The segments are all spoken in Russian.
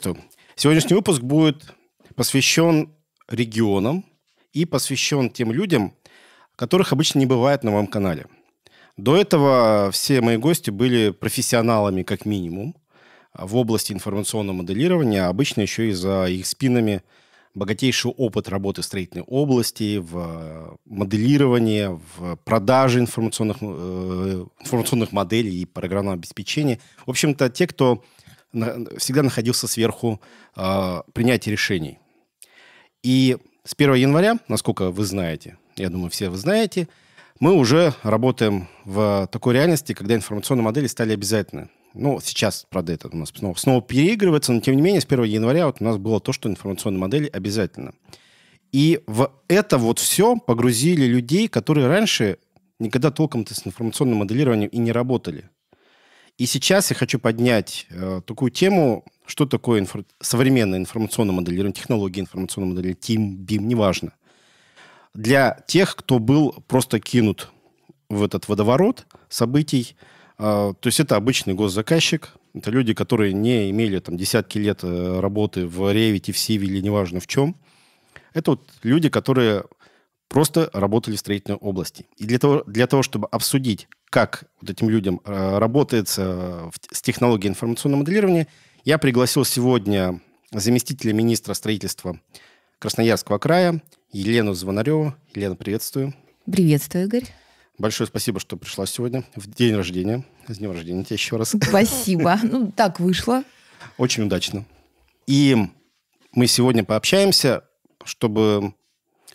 Приветствую. Сегодняшний выпуск будет посвящен регионам и посвящен тем людям, которых обычно не бывает на моем канале. До этого все мои гости были профессионалами как минимум в области информационного моделирования, а обычно еще и за их спинами богатейший опыт работы в строительной области, в моделировании, в продаже информационных, э, информационных моделей и программного обеспечения. В общем-то, те, кто всегда находился сверху э, а, принятия решений. И с 1 января, насколько вы знаете, я думаю, все вы знаете, мы уже работаем в такой реальности, когда информационные модели стали обязательны. Ну, сейчас, правда, это у нас снова, снова переигрывается, но тем не менее, с 1 января вот у нас было то, что информационные модели обязательно. И в это вот все погрузили людей, которые раньше никогда толком-то с информационным моделированием и не работали. И сейчас я хочу поднять э, такую тему, что такое инфра- современное информационное моделирование, технологии информационного моделирования, ТИМ, БИМ, неважно. Для тех, кто был просто кинут в этот водоворот событий, э, то есть это обычный госзаказчик, это люди, которые не имели там десятки лет э, работы в Ревите, в Сиве или неважно в чем. Это вот люди, которые просто работали в строительной области. И для того, для того чтобы обсудить, как вот этим людям э, работает э, с технологией информационного моделирования, я пригласил сегодня заместителя министра строительства Красноярского края Елену Звонареву. Елена, приветствую. Приветствую, Игорь. Большое спасибо, что пришла сегодня, в день рождения. С днем рождения тебя еще раз. Спасибо. Ну, так вышло. Очень удачно. И мы сегодня пообщаемся, чтобы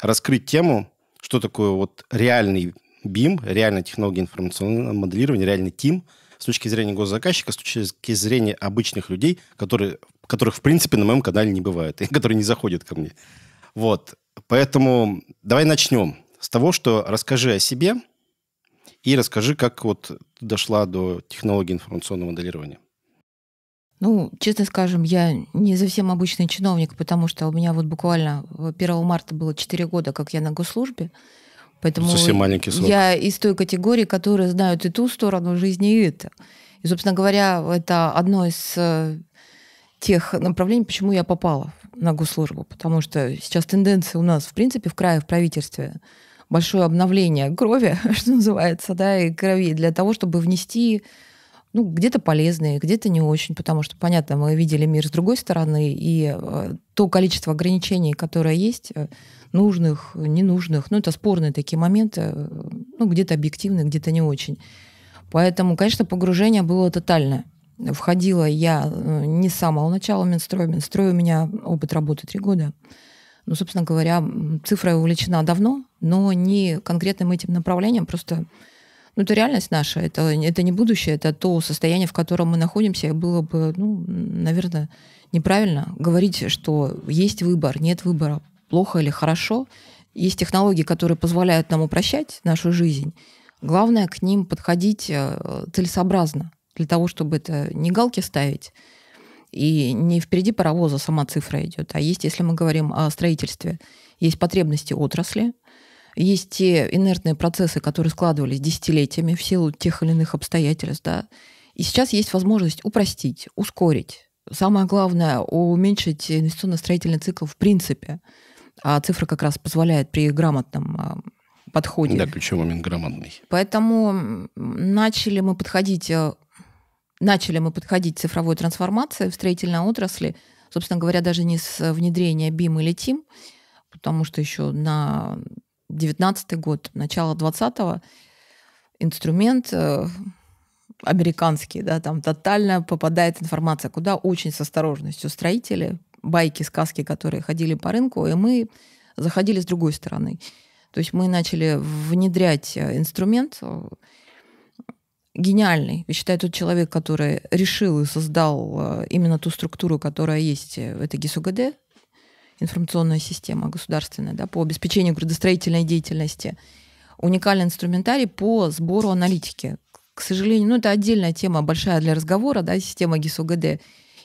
раскрыть тему, что такое вот реальный BIM, реальная технология информационного моделирования, реальный ТИМ с точки зрения госзаказчика, с точки зрения обычных людей, которые, которых, в принципе, на моем канале не бывает, и которые не заходят ко мне. Вот. Поэтому давай начнем с того, что расскажи о себе и расскажи, как вот дошла до технологии информационного моделирования. Ну, честно скажем, я не совсем обычный чиновник, потому что у меня вот буквально 1 марта было 4 года, как я на госслужбе. Поэтому Совсем маленький срок. я из той категории, которая знает и ту сторону жизни, и это. И, собственно говоря, это одно из э, тех направлений, почему я попала на госслужбу. Потому что сейчас тенденция у нас, в принципе, в крае, в правительстве большое обновление крови, что называется, да, и крови для того, чтобы внести ну, где-то полезные, где-то не очень, потому что, понятно, мы видели мир с другой стороны, и э, то количество ограничений, которое есть, э, нужных, ненужных, ну, это спорные такие моменты, э, ну, где-то объективные, где-то не очень. Поэтому, конечно, погружение было тотальное. Входила я э, не с самого начала Минстроя. Минстрой у меня опыт работы три года. Ну, собственно говоря, цифра увлечена давно, но не конкретным этим направлением, просто ну, это реальность наша, это, это не будущее, это то состояние, в котором мы находимся, и было бы, ну, наверное, неправильно говорить, что есть выбор, нет выбора, плохо или хорошо. Есть технологии, которые позволяют нам упрощать нашу жизнь. Главное к ним подходить э, целесообразно, для того, чтобы это не галки ставить, и не впереди паровоза сама цифра идет, а есть, если мы говорим о строительстве, есть потребности отрасли – есть те инертные процессы, которые складывались десятилетиями в силу тех или иных обстоятельств. Да? И сейчас есть возможность упростить, ускорить. Самое главное, уменьшить инвестиционно-строительный цикл в принципе. А цифра как раз позволяет при грамотном а, подходе. Да, ключевой момент громадный. Поэтому начали мы подходить, э, начали мы подходить к цифровой трансформации в строительной отрасли, собственно говоря, даже не с внедрения BIM или TIM, потому что еще на 19 год, начало 20-го, инструмент э, американский, да, там тотально попадает информация, куда очень с осторожностью строители, байки, сказки, которые ходили по рынку, и мы заходили с другой стороны. То есть мы начали внедрять э, инструмент э, гениальный. Я считаю, тот человек, который решил и создал именно ту структуру, которая есть, это ГИСУГД, информационная система государственная да, по обеспечению градостроительной деятельности, уникальный инструментарий по сбору аналитики. К сожалению, ну это отдельная тема, большая для разговора, да, система ГИСОГД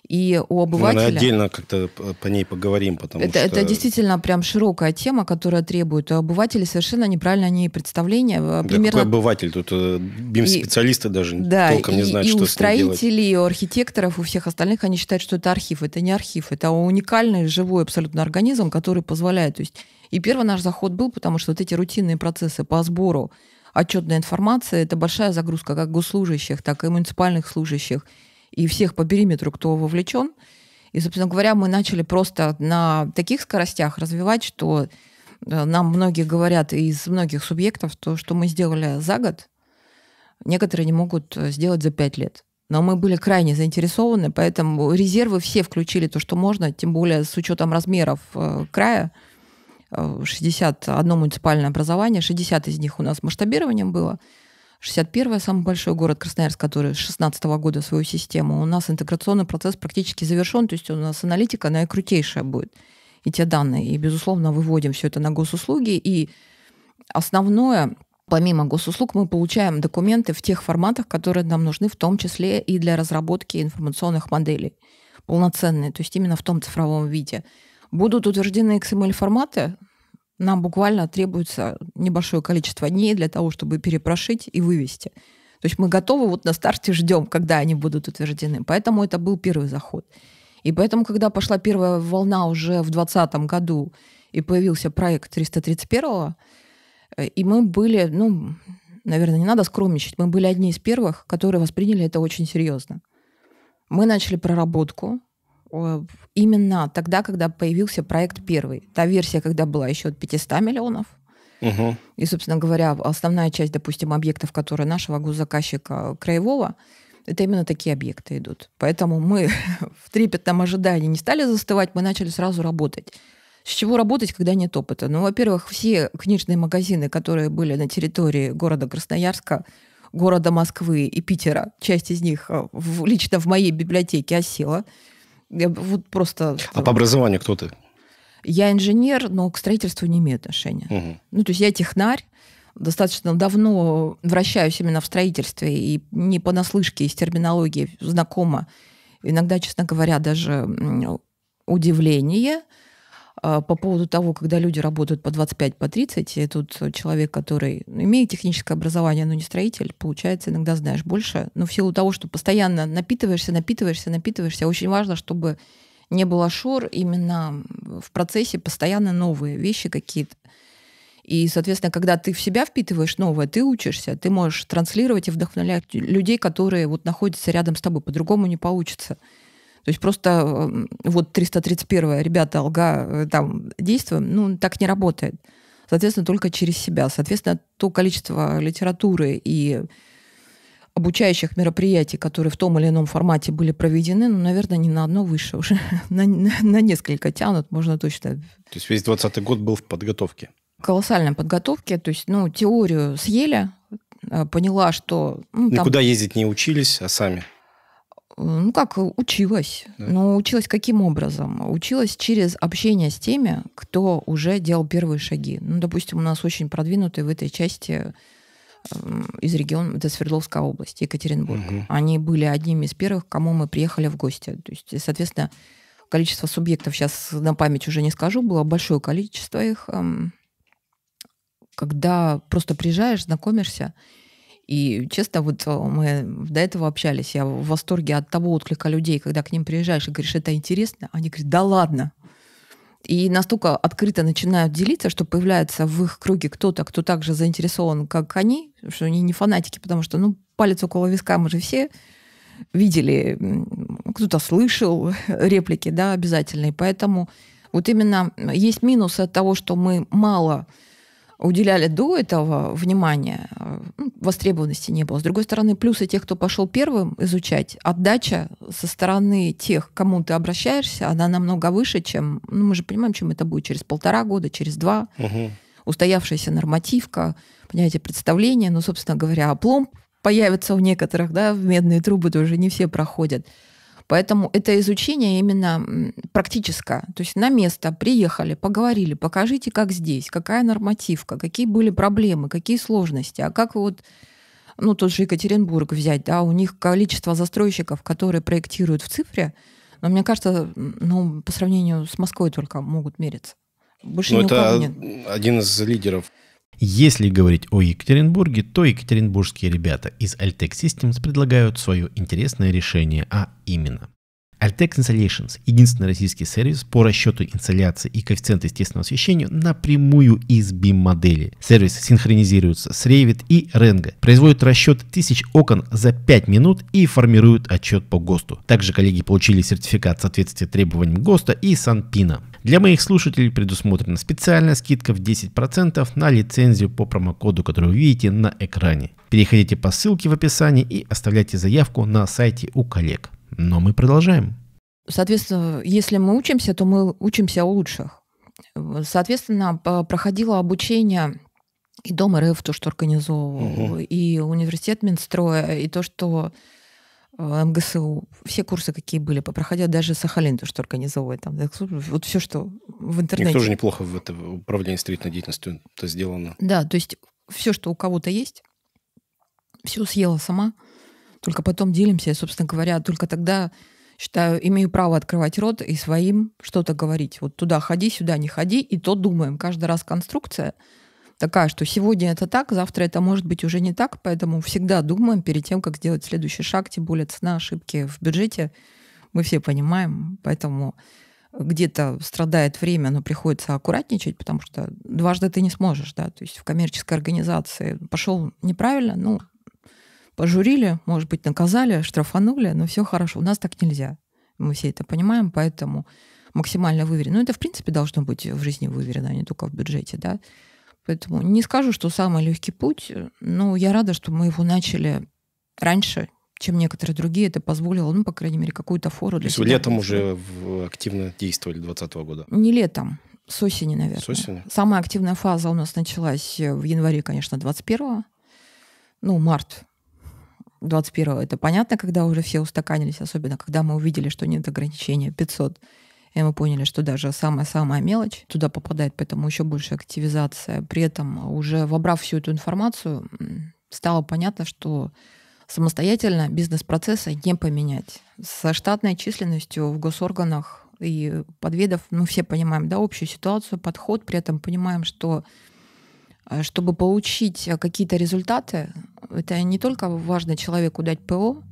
и у ну, обывателя... Мы отдельно как-то по ней поговорим, потому это, что... Это действительно прям широкая тема, которая требует. У обывателя совершенно неправильно о ней представление. Э, примерно... Да какой обыватель? Тут э, бим-специалисты и... даже да, толком и, не знают, и, что и у строителей, и у архитекторов, у всех остальных, они считают, что это архив. Это не архив, это уникальный живой абсолютно организм, который позволяет... То есть... И первый наш заход был, потому что вот эти рутинные процессы по сбору отчетной информации – это большая загрузка как госслужащих, так и муниципальных служащих – и всех по периметру, кто вовлечен. И, собственно говоря, мы начали просто на таких скоростях развивать, что э, нам многие говорят из многих субъектов, то, что мы сделали за год, некоторые не могут э, сделать за пять лет. Но мы были крайне заинтересованы, поэтому резервы все включили то, что можно, тем более с учетом размеров э, края. 61 муниципальное образование, 60 из них у нас масштабированием было – 61-е, самый большой город Красноярск, который с 16 -го года свою систему. У нас интеграционный процесс практически завершен, то есть у нас аналитика, она и крутейшая будет, и те данные. И, безусловно, выводим все это на госуслуги. И основное, помимо госуслуг, мы получаем документы в тех форматах, которые нам нужны, в том числе и для разработки информационных моделей полноценные, то есть именно в том цифровом виде. Будут утверждены XML-форматы, нам буквально требуется небольшое количество дней для того, чтобы перепрошить и вывести. То есть мы готовы, вот на старте ждем, когда они будут утверждены. Поэтому это был первый заход. И поэтому, когда пошла первая волна уже в 2020 году, и появился проект 331-го, э, и мы были, ну, наверное, не надо скромничать, мы были одни из первых, которые восприняли это очень серьезно. Мы начали проработку, Э, именно тогда, когда появился проект первый. Та версия, когда была еще от 500 миллионов. Угу. И, собственно говоря, основная часть, допустим, объектов, которые нашего госзаказчика э, краевого, это именно такие объекты идут. Поэтому мы в трепетном ожидании не стали застывать, мы начали сразу работать. С чего работать, когда нет опыта? Ну, во-первых, все книжные магазины, которые были на территории города Красноярска, города Москвы и Питера, часть из них э, в, лично в моей библиотеке осела. Я вот просто... А по образованию кто ты? Я инженер, но к строительству не имею отношения. Угу. Ну, то есть я технарь, достаточно давно вращаюсь именно в строительстве и не понаслышке из терминологии знакома. Иногда, честно говоря, даже удивление – а, по поводу того, когда люди работают по 25, по и тут человек, который ну, имеет техническое образование, но не строитель, получается, иногда знаешь больше. Но в силу того, что постоянно напитываешься, напитываешься, напитываешься, очень важно, чтобы не было шор, именно в процессе постоянно новые вещи какие-то. И, соответственно, когда ты в себя впитываешь новое, ты учишься, ты можешь транслировать и вдохновлять людей, которые вот находятся рядом с тобой. По-другому не получится. То есть просто э, вот 331 ребята, алга, э, там, действуем, ну, так не работает. Соответственно, только через себя. Соответственно, то количество литературы и обучающих мероприятий, которые в том или ином формате были проведены, ну, наверное, не на одно выше уже, на, на, на несколько тянут, можно точно. То есть весь 20 год был в подготовке? Колоссальной подготовке, то есть, ну, теорию съели, э, поняла, что... Ну, там... Никуда ездить не учились, а сами ну как, училась. Да. Но ну, училась каким образом? Училась через общение с теми, кто уже делал первые шаги. Ну, допустим, у нас очень продвинутые в этой части эм, из региона, это Свердловская область, Екатеринбург. Угу. Они были одними из первых, к кому мы приехали в гости. То есть, соответственно, количество субъектов сейчас на память уже не скажу, было большое количество их. Эм. Когда просто приезжаешь, знакомишься, и, честно, вот э, мы до этого общались, я в восторге от того отклика людей, когда к ним приезжаешь и говоришь, это интересно, они говорят, да ладно. И настолько открыто начинают делиться, что появляется в их круге кто-то, кто также заинтересован, как они, что они не фанатики, потому что, ну, палец около виска мы же все видели, кто-то слышал реплики, да, обязательные. Поэтому вот именно есть минус от того, что мы мало уделяли до этого внимания, э, ну, востребованности не было. С другой стороны, плюсы тех, кто пошел первым изучать, отдача со стороны тех, к кому ты обращаешься, она намного выше, чем, ну, мы же понимаем, чем это будет через полтора года, через два. Угу. Устоявшаяся нормативка, понимаете, представление, ну, собственно говоря, оплом появится у некоторых, да, в медные трубы тоже не все проходят. Поэтому это изучение именно практическое. То есть на место приехали, поговорили, покажите, как здесь, какая нормативка, какие были проблемы, какие сложности, а как вот ну, тот же Екатеринбург взять, да, у них количество застройщиков, которые проектируют в цифре, но мне кажется, ну, по сравнению с Москвой только могут мериться. Больше ну, это нет. один из лидеров если говорить о Екатеринбурге, то екатеринбургские ребята из Altec Systems предлагают свое интересное решение, а именно Altex Installations – единственный российский сервис по расчету инсталляции и коэффициента естественного освещения напрямую из BIM-модели. Сервис синхронизируется с Revit и Renga, производит расчет тысяч окон за 5 минут и формирует отчет по ГОСТу. Также коллеги получили сертификат соответствия требованиям ГОСТа и Санпина. Для моих слушателей предусмотрена специальная скидка в 10% на лицензию по промокоду, который вы видите на экране. Переходите по ссылке в описании и оставляйте заявку на сайте у коллег но мы продолжаем. Соответственно, если мы учимся, то мы учимся у лучших. Соответственно, проходило обучение и Дом РФ, то, что организовывал, угу. и университет Минстроя, и то, что э, МГСУ, все курсы, какие были, проходя даже Сахалин, то, что организовывает там, вот все, что в интернете. Никто них неплохо в это управлении строительной деятельностью это сделано. Да, то есть все, что у кого-то есть, все съела сама, только потом делимся, я, собственно говоря, только тогда считаю, имею право открывать рот и своим что-то говорить. Вот туда ходи, сюда не ходи, и то думаем. Каждый раз конструкция такая, что сегодня это так, завтра это может быть уже не так, поэтому всегда думаем перед тем, как сделать следующий шаг, тем более цена ошибки в бюджете. Мы все понимаем, поэтому где-то страдает время, но приходится аккуратничать, потому что дважды ты не сможешь, да, то есть в коммерческой организации пошел неправильно, ну, пожурили, может быть, наказали, штрафанули, но все хорошо. У нас так нельзя. Мы все это понимаем, поэтому максимально выверено. Ну, это, в принципе, должно быть в жизни выверено, а не только в бюджете, да. Поэтому не скажу, что самый легкий путь, но ну, я рада, что мы его начали раньше, чем некоторые другие. Это позволило, ну, по крайней мере, какую-то фору. То есть себя. летом уже активно действовали 2020 года? Не летом, с осени, наверное. С осени? Самая активная фаза у нас началась в январе, конечно, 21 -го. Ну, март 21-го. Это понятно, когда уже все устаканились, особенно когда мы увидели, что нет ограничения 500. И мы поняли, что даже самая-самая мелочь туда попадает, поэтому еще больше активизация. При этом, уже вобрав всю эту информацию, стало понятно, что самостоятельно бизнес-процессы не поменять. Со штатной численностью в госорганах и подведов, Мы ну, все понимаем, да, общую ситуацию, подход, при этом понимаем, что Э, чтобы получить э, какие-то результаты, это не только важно человеку дать ПО,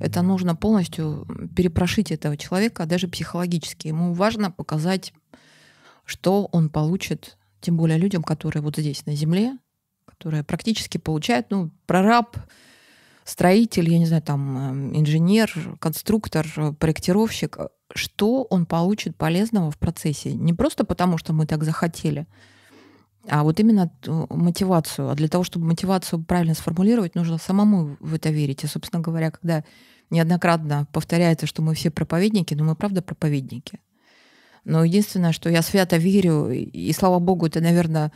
это нужно полностью перепрошить этого человека, даже психологически. Ему важно показать, что он получит, тем более людям, которые вот здесь на земле, которые практически получают, ну, прораб, строитель, я не знаю, там, эм, инженер, конструктор, э, проектировщик, что он получит полезного в процессе. Не просто потому, что мы так захотели, а вот именно э, мотивацию. А для того, чтобы мотивацию правильно сформулировать, нужно самому в это верить. И, собственно говоря, когда неоднократно повторяется, что мы все проповедники, но ну, мы правда проповедники. Но единственное, что я свято верю, и слава богу, это, наверное,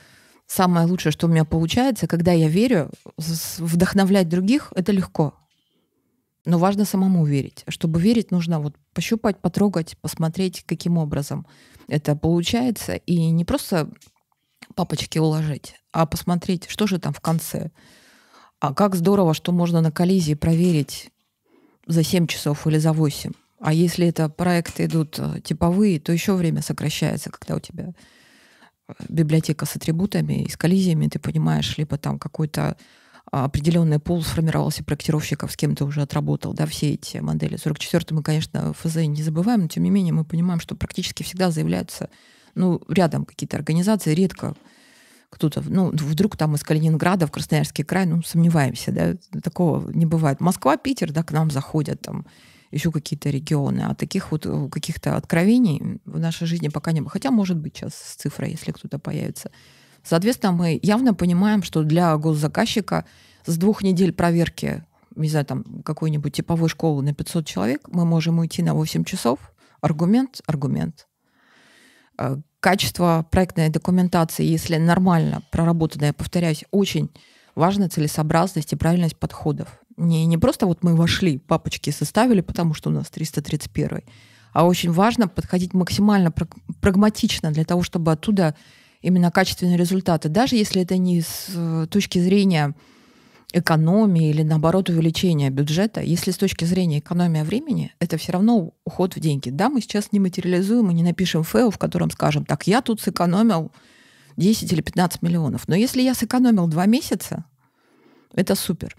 самое лучшее, что у меня получается, когда я верю, вдохновлять других это легко. Но важно самому верить. Чтобы верить, нужно вот пощупать, потрогать, посмотреть, каким образом это получается. И не просто папочки уложить, а посмотреть, что же там в конце. А как здорово, что можно на коллизии проверить за 7 часов или за 8. А если это проекты идут э, типовые, то еще время сокращается, когда у тебя э, библиотека с атрибутами и с коллизиями, ты понимаешь, либо там какой-то а, определенный пул сформировался проектировщиков, с кем ты уже отработал, да, все эти модели. 44 мы, конечно, ФЗ не забываем, но тем не менее мы понимаем, что практически всегда заявляются ну, рядом какие-то организации, редко кто-то, ну, вдруг там из Калининграда в Красноярский край, ну, сомневаемся, да, такого не бывает. Москва, Питер, да, к нам заходят там еще какие-то регионы, а таких вот э, каких-то откровений в нашей жизни пока не было. Хотя, может быть, сейчас с цифрой, если кто-то появится. Соответственно, мы явно понимаем, что для госзаказчика с двух недель проверки, не знаю, там, какой-нибудь типовой школы на 500 человек, мы можем уйти на 8 часов. Аргумент, аргумент, Э, качество проектной документации, если нормально проработано, я повторяюсь, очень важна целесообразность и правильность подходов. Не, не просто вот мы вошли, папочки составили, потому что у нас 331, а очень важно подходить максимально прагматично для того, чтобы оттуда именно качественные результаты. Даже если это не с э, точки зрения экономии или наоборот увеличения бюджета, если с точки зрения экономии времени, это все равно уход в деньги. Да, мы сейчас не материализуем и не напишем фео, в котором скажем, так, я тут сэкономил 10 или 15 миллионов. Но если я сэкономил 2 месяца, это супер.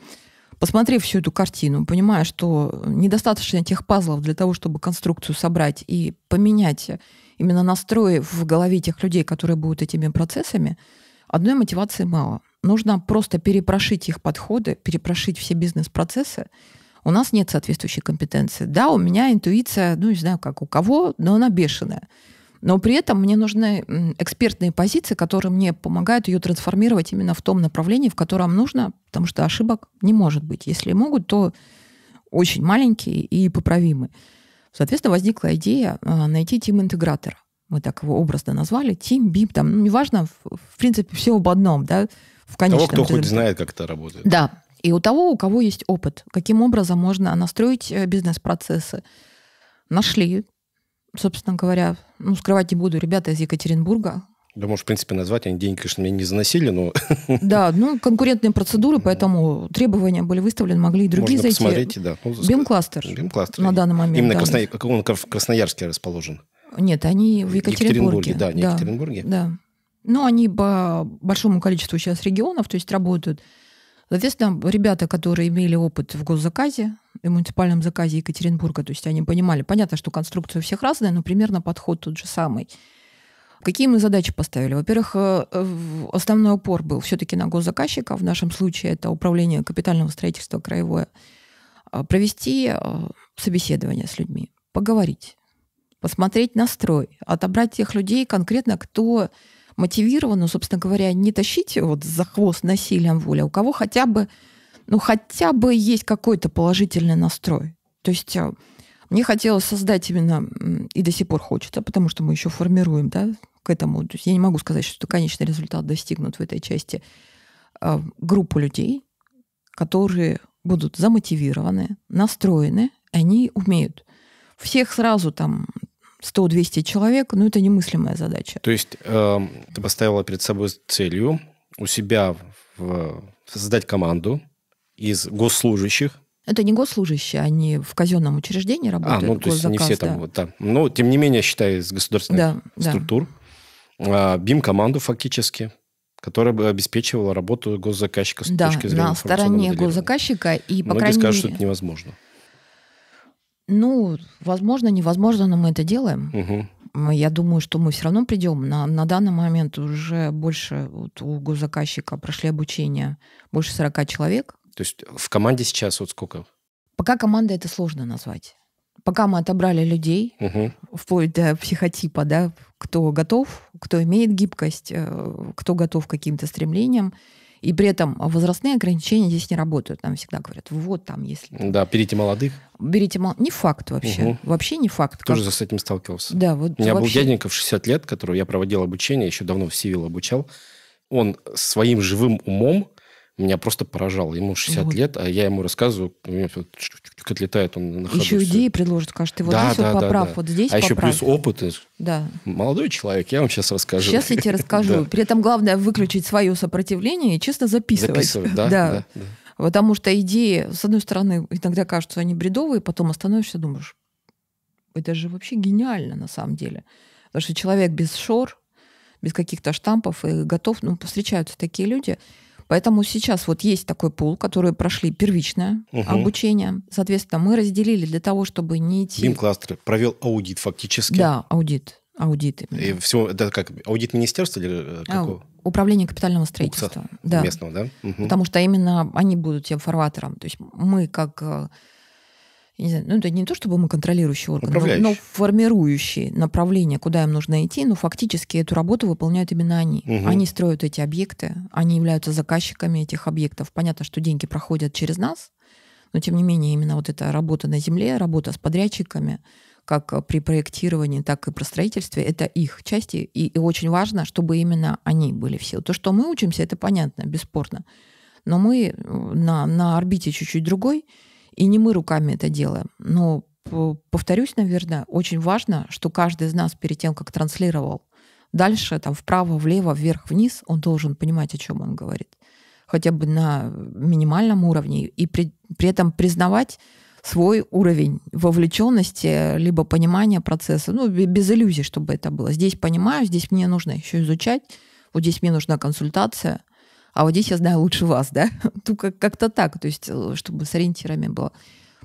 Посмотрев всю эту картину, понимая, что недостаточно тех пазлов для того, чтобы конструкцию собрать и поменять именно настрой в голове тех людей, которые будут этими процессами, одной мотивации мало – нужно просто перепрошить их подходы, перепрошить все бизнес-процессы. У нас нет соответствующей компетенции. Да, у меня интуиция, ну, не знаю, как у кого, но она бешеная. Но при этом мне нужны экспертные позиции, которые мне помогают ее трансформировать именно в том направлении, в котором нужно, потому что ошибок не может быть. Если могут, то очень маленькие и поправимы. Соответственно, возникла идея а, найти тим-интегратора. Мы так его образно назвали. Тим, БИМ, там, ну, неважно, в принципе, все об одном, да, в конечном Того, кто хоть знает, как это работает. Да, и у того, у кого есть опыт, каким образом можно настроить э, бизнес-процессы. Нашли, собственно говоря, ну, скрывать не буду, ребята из Екатеринбурга, да, можешь в принципе, назвать. Они деньги, конечно, мне не заносили, но... Да, ну, конкурентные процедуры, поэтому требования были выставлены, могли и другие Можно зайти. посмотреть, да. Ну, Бим-кластер. Бим-кластер. На данный момент. Именно да. как он в Красноярске расположен. Нет, они в Екатеринбурге. Екатеринбурге да, не да, Екатеринбурге. Да. Но они по большому количеству сейчас регионов, то есть работают. Соответственно, ребята, которые имели опыт в госзаказе, в муниципальном заказе Екатеринбурга, то есть они понимали, понятно, что конструкция у всех разная, но примерно подход тот же самый. Какие мы задачи поставили? Во-первых, э, основной упор был все-таки на госзаказчика, в нашем случае это управление капитального строительства краевое, э, провести э, собеседование с людьми, поговорить, посмотреть настрой, отобрать тех людей конкретно, кто мотивированно, собственно говоря, не тащить вот за хвост насилием воли, а у кого хотя бы, ну, хотя бы есть какой-то положительный настрой. То есть э, мне хотелось создать именно, и до сих пор хочется, потому что мы еще формируем, да, к этому. То есть я не могу сказать, что конечный результат достигнут в этой части э, группу людей, которые будут замотивированы, настроены, они умеют. Всех сразу там 100-200 человек, ну это немыслимая задача. То есть э, ты поставила перед собой целью у себя в, создать команду из госслужащих, это не госслужащие, они в казенном учреждении а, работают. А, ну, то есть не все там, да. вот, да. Но, ну, тем не менее, считай, из государственных да, структур. Да. БИМ-команду фактически, которая бы обеспечивала работу госзаказчика с да, точки зрения на стороне госзаказчика. И, по Многие крайней... скажут, что это невозможно. Ну, возможно, невозможно, но мы это делаем. Угу я думаю, что мы все равно придем. На, на данный момент уже больше вот, у госзаказчика прошли обучение больше 40 человек. То есть в команде сейчас вот сколько? Пока команда это сложно назвать. Пока мы отобрали людей, угу. вплоть до психотипа, да, кто готов, кто имеет гибкость, э, кто готов к каким-то стремлениям, и при этом возрастные ограничения здесь не работают. Нам всегда говорят, вот там, если... Да, берите молодых. Берите молодых. Не факт вообще. Угу. Вообще не факт. Тоже как... с этим сталкивался. Да, вот У меня вообще... был дяденька в 60 лет, которого я проводил обучение, еще давно в Сивил обучал. Он своим живым умом меня просто поражал, Ему 60 вот. лет, а я ему рассказываю, у как отлетает он на ходу. Еще идеи предложит, скажет, ты вот да, здесь да, вот поправ, да, да. вот здесь А поправ. еще плюс опыт. Да. Молодой человек, я вам сейчас расскажу. Сейчас я тебе расскажу. При этом главное выключить свое сопротивление и честно записывать. Записывать, да. да. да. Потому что идеи, с одной стороны, иногда кажутся они бредовые, потом остановишься, думаешь, это же вообще гениально на самом деле. Потому что человек без шор, без каких-то штампов и готов, ну, встречаются такие люди – Поэтому сейчас вот есть такой пул, которые прошли первичное угу. обучение. Соответственно, мы разделили для того, чтобы не идти... BIM-кластер провел аудит фактически. Да, аудит. Аудит. Именно. И всего, это как аудит министерства или э, а, какого? Управление капитального строительства. Да. Местного, да? Угу. Потому что именно они будут тем фарватером. То есть мы как э, я не знаю, ну это не то чтобы мы контролирующий орган, но, но формирующий направление, куда им нужно идти, но ну, фактически эту работу выполняют именно они. Угу. Они строят эти объекты, они являются заказчиками этих объектов. Понятно, что деньги проходят через нас, но тем не менее именно вот эта работа на земле, работа с подрядчиками, как при проектировании, так и при строительстве, это их части. И, и очень важно, чтобы именно они были все. То, что мы учимся, это понятно, бесспорно. Но мы э, на, на орбите чуть-чуть другой, и не мы руками это делаем. Но повторюсь, наверное, очень важно, что каждый из нас перед тем, как транслировал, дальше там вправо, влево, вверх, вниз, он должен понимать, о чем он говорит. Хотя бы на минимальном уровне. И при, при этом признавать свой уровень вовлеченности, либо понимания процесса. Ну, без иллюзий, чтобы это было. Здесь понимаю, здесь мне нужно еще изучать, вот здесь мне нужна консультация – а вот здесь я знаю лучше вас, да? Тут как-то так, то есть э, чтобы с ориентирами было.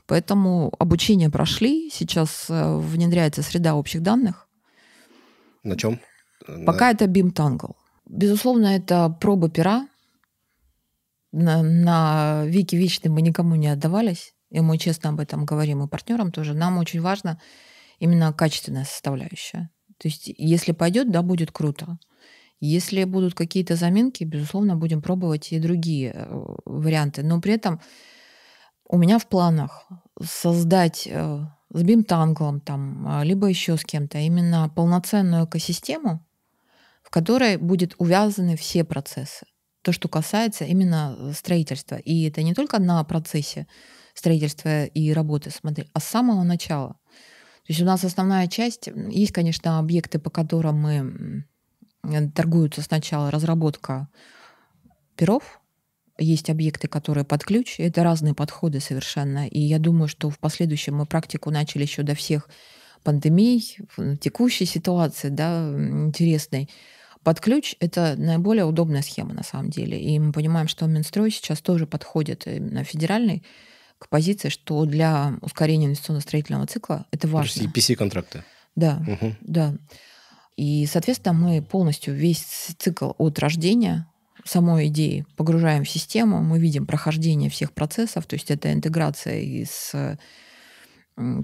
Поэтому обучение прошли, сейчас э, внедряется среда общих данных. На чем? Пока на... это BIM Tangle. Безусловно, это проба пера. На, на Вики Вечный мы никому не отдавались, и мы честно об этом говорим и партнерам тоже. Нам очень важно именно качественная составляющая. То есть, если пойдет, да, будет круто. Если будут какие-то заминки, безусловно, будем пробовать и другие э, варианты. Но при этом у меня в планах создать э, с Бим Танглом там, а, либо еще с кем-то, именно полноценную экосистему, в которой будет увязаны все процессы. То, что касается именно строительства. И это не только на процессе строительства и работы с моделью, а с самого начала. То есть у нас основная часть, есть, конечно, объекты, по которым мы торгуются сначала разработка перов, есть объекты, которые под ключ. Это разные подходы совершенно. И я думаю, что в последующем мы практику начали еще до всех пандемий, текущей ситуации, да, интересной. Под ключ – это наиболее удобная схема на самом деле. И мы понимаем, что Минстрой сейчас тоже подходит э, на федеральный к позиции, что для ускорения инвестиционно-строительного цикла это важно. То есть контракты Да, угу. да. И, соответственно, мы полностью весь цикл от рождения самой идеи погружаем в систему, мы видим прохождение всех процессов, то есть это интеграция и с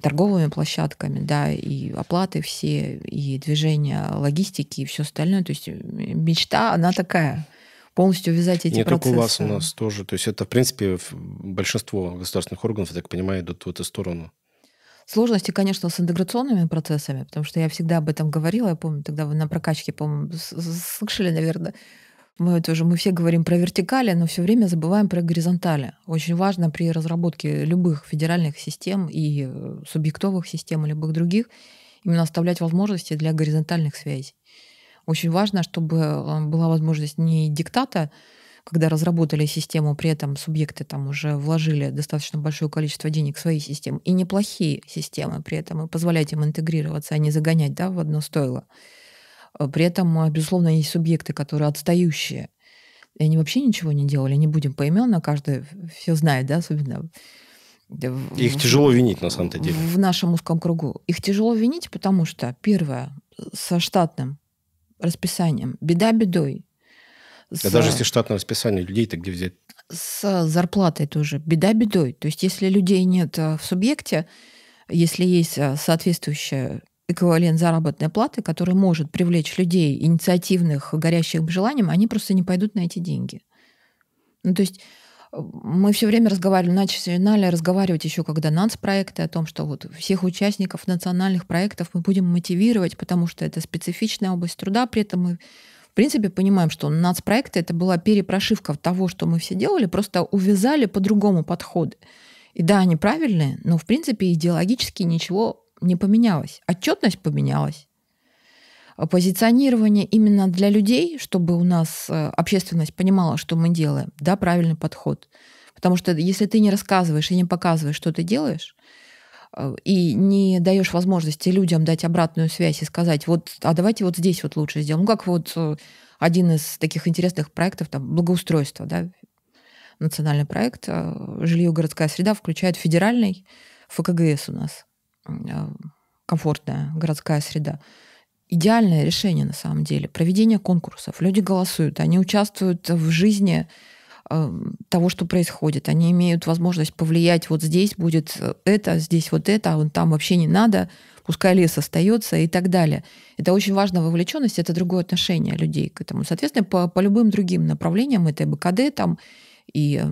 торговыми площадками, да, и оплаты все, и движение логистики, и все остальное. То есть э, мечта, она такая, полностью вязать эти Не процессы. Не только у вас, у нас тоже. То есть это, в принципе, большинство государственных органов, я так понимаю, идут в эту сторону. Сложности, конечно, с интеграционными процессами, потому что я всегда об этом говорила. Я помню, тогда вы на прокачке, по-моему, слышали, наверное, мы тоже мы все говорим про вертикали, но все время забываем про горизонтали. Очень важно при разработке любых федеральных систем и э, субъектовых систем и любых других именно оставлять возможности для горизонтальных связей. Очень важно, чтобы э, была возможность не диктата, когда разработали систему, при этом субъекты там уже вложили достаточно большое количество денег в свои системы, и неплохие системы при этом, и позволять им интегрироваться, а не загонять да, в одно стоило. А, при этом, а, безусловно, есть субъекты, которые отстающие, и они вообще ничего не делали, не будем поименно, каждый все знает, да, особенно в, Их тяжело винить, на самом-то деле. В нашем узком кругу. Их тяжело винить, потому что, первое, со штатным расписанием, беда бедой, с... даже если штатное расписание людей-то где взять? С зарплатой тоже. Беда бедой. То есть если людей нет э, в субъекте, если есть э, соответствующая эквивалент заработной платы, который может привлечь людей инициативных, горящих желанием, они просто не пойдут на эти деньги. Ну, то есть э, мы все время разговаривали, начали разговаривать еще когда нацпроекты о том, что вот всех участников национальных проектов мы будем мотивировать, потому что это специфичная область труда, при этом мы в принципе, понимаем, что нацпроекты — это была перепрошивка того, что мы все делали, просто увязали по-другому подходы. И да, они правильные, но, в принципе, идеологически ничего не поменялось. Отчетность поменялась. Позиционирование именно для людей, чтобы у нас э, общественность понимала, что мы делаем, да, правильный подход. Потому что если ты не рассказываешь и не показываешь, что ты делаешь, Э, и не даешь возможности людям дать обратную связь и сказать, вот, а давайте вот здесь вот лучше сделаем. Ну, как вот э, один из таких интересных проектов, там, благоустройство, да, национальный проект э, «Жилье городская среда» включает федеральный ФКГС у нас, комфортная городская среда. Идеальное решение на самом деле. Проведение конкурсов. Люди голосуют, они участвуют в жизни того, что происходит. Они имеют возможность повлиять, вот здесь будет э, это, здесь вот это, а вон там вообще не надо, пускай лес остается и так далее. Это очень важно вовлеченность, это другое отношение людей к этому. Соответственно, по, по любым другим направлениям, это и БКД там, и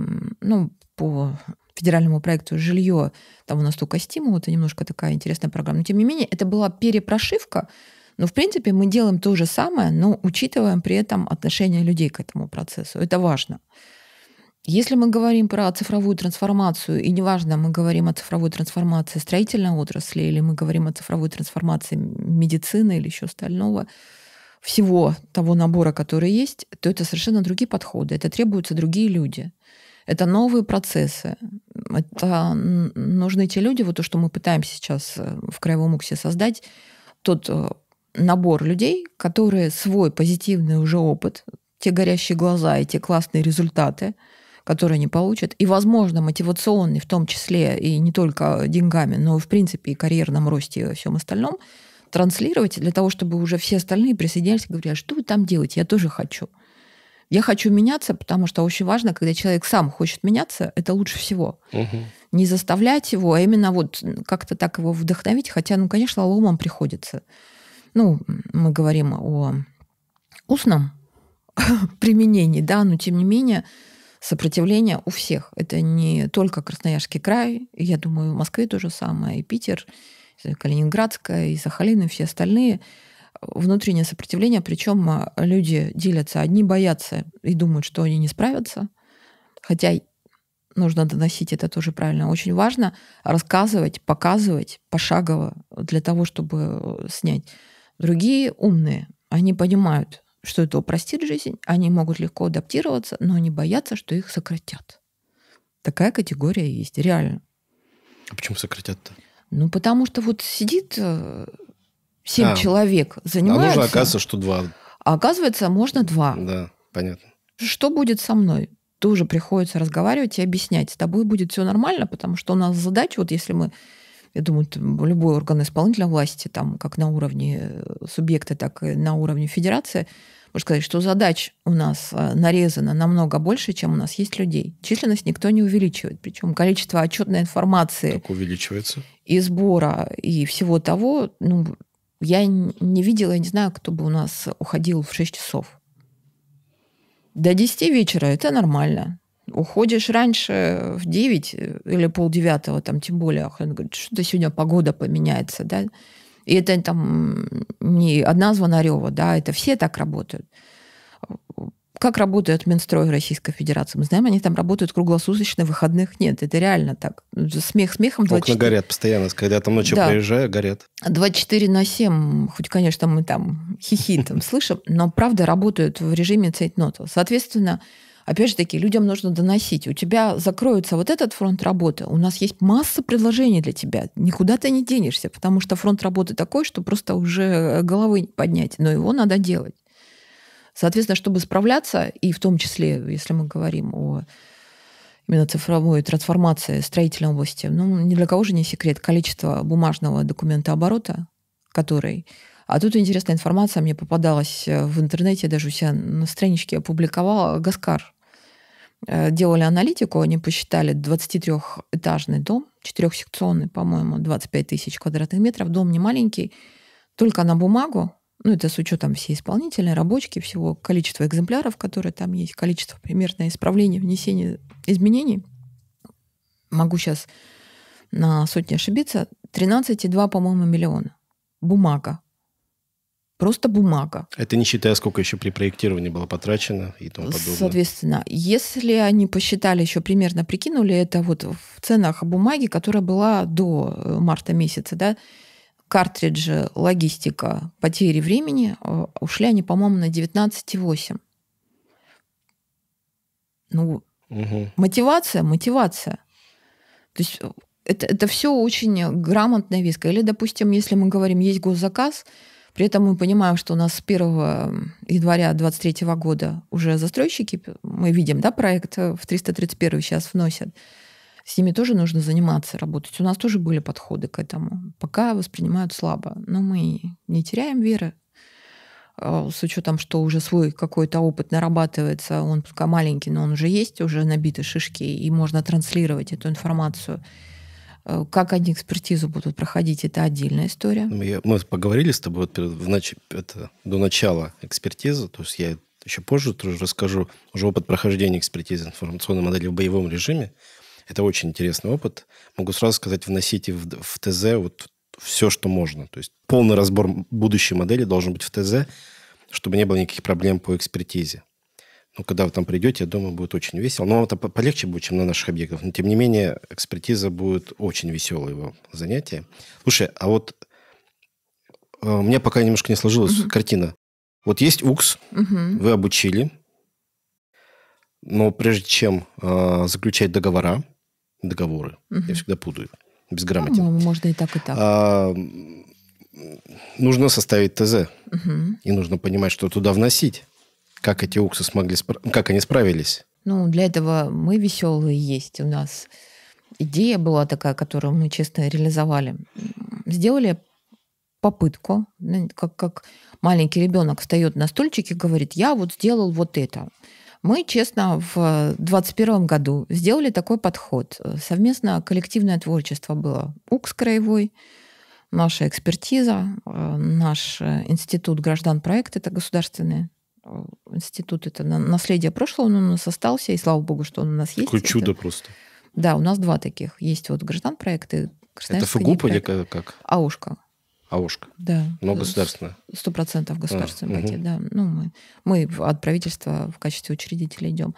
ну, по федеральному проекту «Жилье», там у нас только стимул, это немножко такая интересная программа. Но, тем не менее, это была перепрошивка, но, в принципе, мы делаем то же самое, но учитываем при этом отношение людей к этому процессу. Это важно. Если мы говорим про цифровую трансформацию, и неважно, мы говорим о цифровой трансформации строительной отрасли, или мы говорим о цифровой трансформации медицины или еще остального, всего того набора, который есть, то это совершенно другие подходы, это требуются другие люди. Это новые процессы. Это нужны те люди, вот то, что мы пытаемся сейчас э, в Краевом УКСе создать, тот э, набор людей, которые свой позитивный уже опыт, те горящие глаза и те классные результаты – которые они получат, и, возможно, мотивационный, в том числе и не только деньгами, но, в принципе, и карьерном росте и всем остальном, транслировать для того, чтобы уже все остальные присоединялись и говорили, «А что вы там делаете, я тоже хочу. Я хочу меняться, потому что очень важно, когда человек сам хочет меняться, это лучше всего. Угу. Не заставлять его, а именно вот как-то так его вдохновить, хотя, ну, конечно, ломом приходится. Ну, мы говорим о устном применении, да, но тем не менее сопротивление у всех. Это не только Красноярский край, я думаю, в Москве то же самое, и Питер, и Калининградская, и Сахалин, и все остальные. Внутреннее сопротивление, причем а, люди делятся. Одни боятся и думают, что они не справятся, хотя нужно доносить, это тоже правильно. Очень важно рассказывать, показывать пошагово для того, чтобы э, снять. Другие умные, они понимают, что это упростит жизнь, они могут легко адаптироваться, но они боятся, что их сократят. Такая категория есть, реально. А почему сократят-то? Ну, потому что вот сидит э, семь а, человек, занимается... А нужно, оказывается, что два. А оказывается, можно два. Да, понятно. Что будет со мной? Тоже приходится разговаривать и объяснять. С тобой будет все нормально, потому что у нас задача, вот если мы я думаю, любой орган исполнительной власти, там, как на уровне э, субъекта, так и на уровне федерации, можно сказать, что задач у нас э, нарезано намного больше, чем у нас есть людей. Численность никто не увеличивает. Причем количество отчетной информации так увеличивается. и сбора, и всего того, ну, я не видела, я не знаю, кто бы у нас уходил в 6 часов. До 10 вечера это нормально. Уходишь раньше в 9 э, или полдевятого, там тем более, он говорит, что-то сегодня погода поменяется, да. И это там не одна Звонарева, да, это все так работают. Как работают Минстрой Российской Федерации? Мы знаем, они там работают круглосуточно, выходных нет. Это реально так. Ну, смех смехом. 24... Окна горят постоянно. Когда там ночью да. приезжаю, горят. 24 на 7, хоть, конечно, мы там хихи там слышим, но правда работают в режиме цейтнота. Соответственно, Опять же таки, людям нужно доносить. У тебя закроется вот этот фронт работы, у нас есть масса предложений для тебя. Никуда ты не денешься, потому что фронт работы такой, что просто уже э, головы поднять, но его надо делать. Соответственно, чтобы справляться, и в том числе, если мы говорим о именно цифровой трансформации строительной области, ну, ни для кого же не секрет количество бумажного документа оборота, который а тут интересная информация мне попадалась э, в интернете, даже у себя на страничке опубликовала Гаскар. Э, делали аналитику, они посчитали 23-этажный дом, четырехсекционный, по-моему, 25 тысяч квадратных метров. Дом не маленький, только на бумагу, ну это с учетом всей исполнительной, рабочки, всего количества экземпляров, которые там есть, количество примерно исправлений, внесения изменений. Могу сейчас на сотни ошибиться. 13,2, по-моему, миллиона. Бумага Просто бумага. Это не считая, сколько еще при проектировании было потрачено и тому подобное. Соответственно, если они посчитали еще примерно, прикинули это вот в ценах бумаги, которая была до э, марта месяца, да, картриджи, логистика, потери времени, э, ушли они, по-моему, на 19,8. Ну, угу. мотивация, мотивация. То есть э, это, это все очень грамотная виска. Или, допустим, если мы говорим, есть госзаказ – при этом мы понимаем, что у нас с 1 января 2023 года уже застройщики, мы видим, да, проект э, в 331 сейчас вносят, с ними тоже нужно заниматься, работать. У нас тоже были подходы к этому. Пока воспринимают слабо. Но мы не теряем веры. А, с учетом, что уже свой какой-то опыт нарабатывается, он пока маленький, но он уже есть, уже набиты шишки, и можно транслировать эту информацию Э, как они экспертизу будут проходить, это отдельная история. Мы, ну, мы поговорили с тобой вот в нач... это, до начала экспертизы, то есть я еще позже тоже расскажу уже опыт прохождения экспертизы информационной модели в боевом режиме. Это очень интересный опыт. Могу сразу сказать, вносите в, в ТЗ вот все, что можно. То есть полный разбор будущей модели должен быть в ТЗ, чтобы не было никаких проблем по экспертизе ну, когда вы там придете, я думаю, будет очень весело. Но это полегче будет, чем на наших объектах. Но, тем не менее, экспертиза будет очень веселое его занятие. Слушай, а вот э, у меня пока немножко не сложилась угу. картина. Вот есть УКС, угу. вы обучили, но прежде чем э, заключать договора, договоры, угу. я всегда путаю, безграмотен. Ну, можно и так, и так. А, нужно составить ТЗ. Угу. И нужно понимать, что туда вносить. Как эти уксы смогли, как они справились? Ну, для этого мы веселые есть. У нас идея была такая, которую мы честно реализовали. Сделали попытку, ну, как, как маленький ребенок встает на стульчик и говорит, я вот сделал вот это. Мы, честно, в 2021 году сделали такой подход. Совместно коллективное творчество было. УКС краевой, наша экспертиза, э, наш э, институт граждан проект, это государственные институт это наследие прошлого, он у нас остался, и слава богу, что он у нас есть. Какое это... чудо просто. Да, у нас два таких. Есть вот граждан проекты. Это ФГУП или как? АУшка. АОшка. Да. Но государственная. Сто процентов государственный а, угу. да. Ну, мы, мы от правительства в качестве учредителя идем.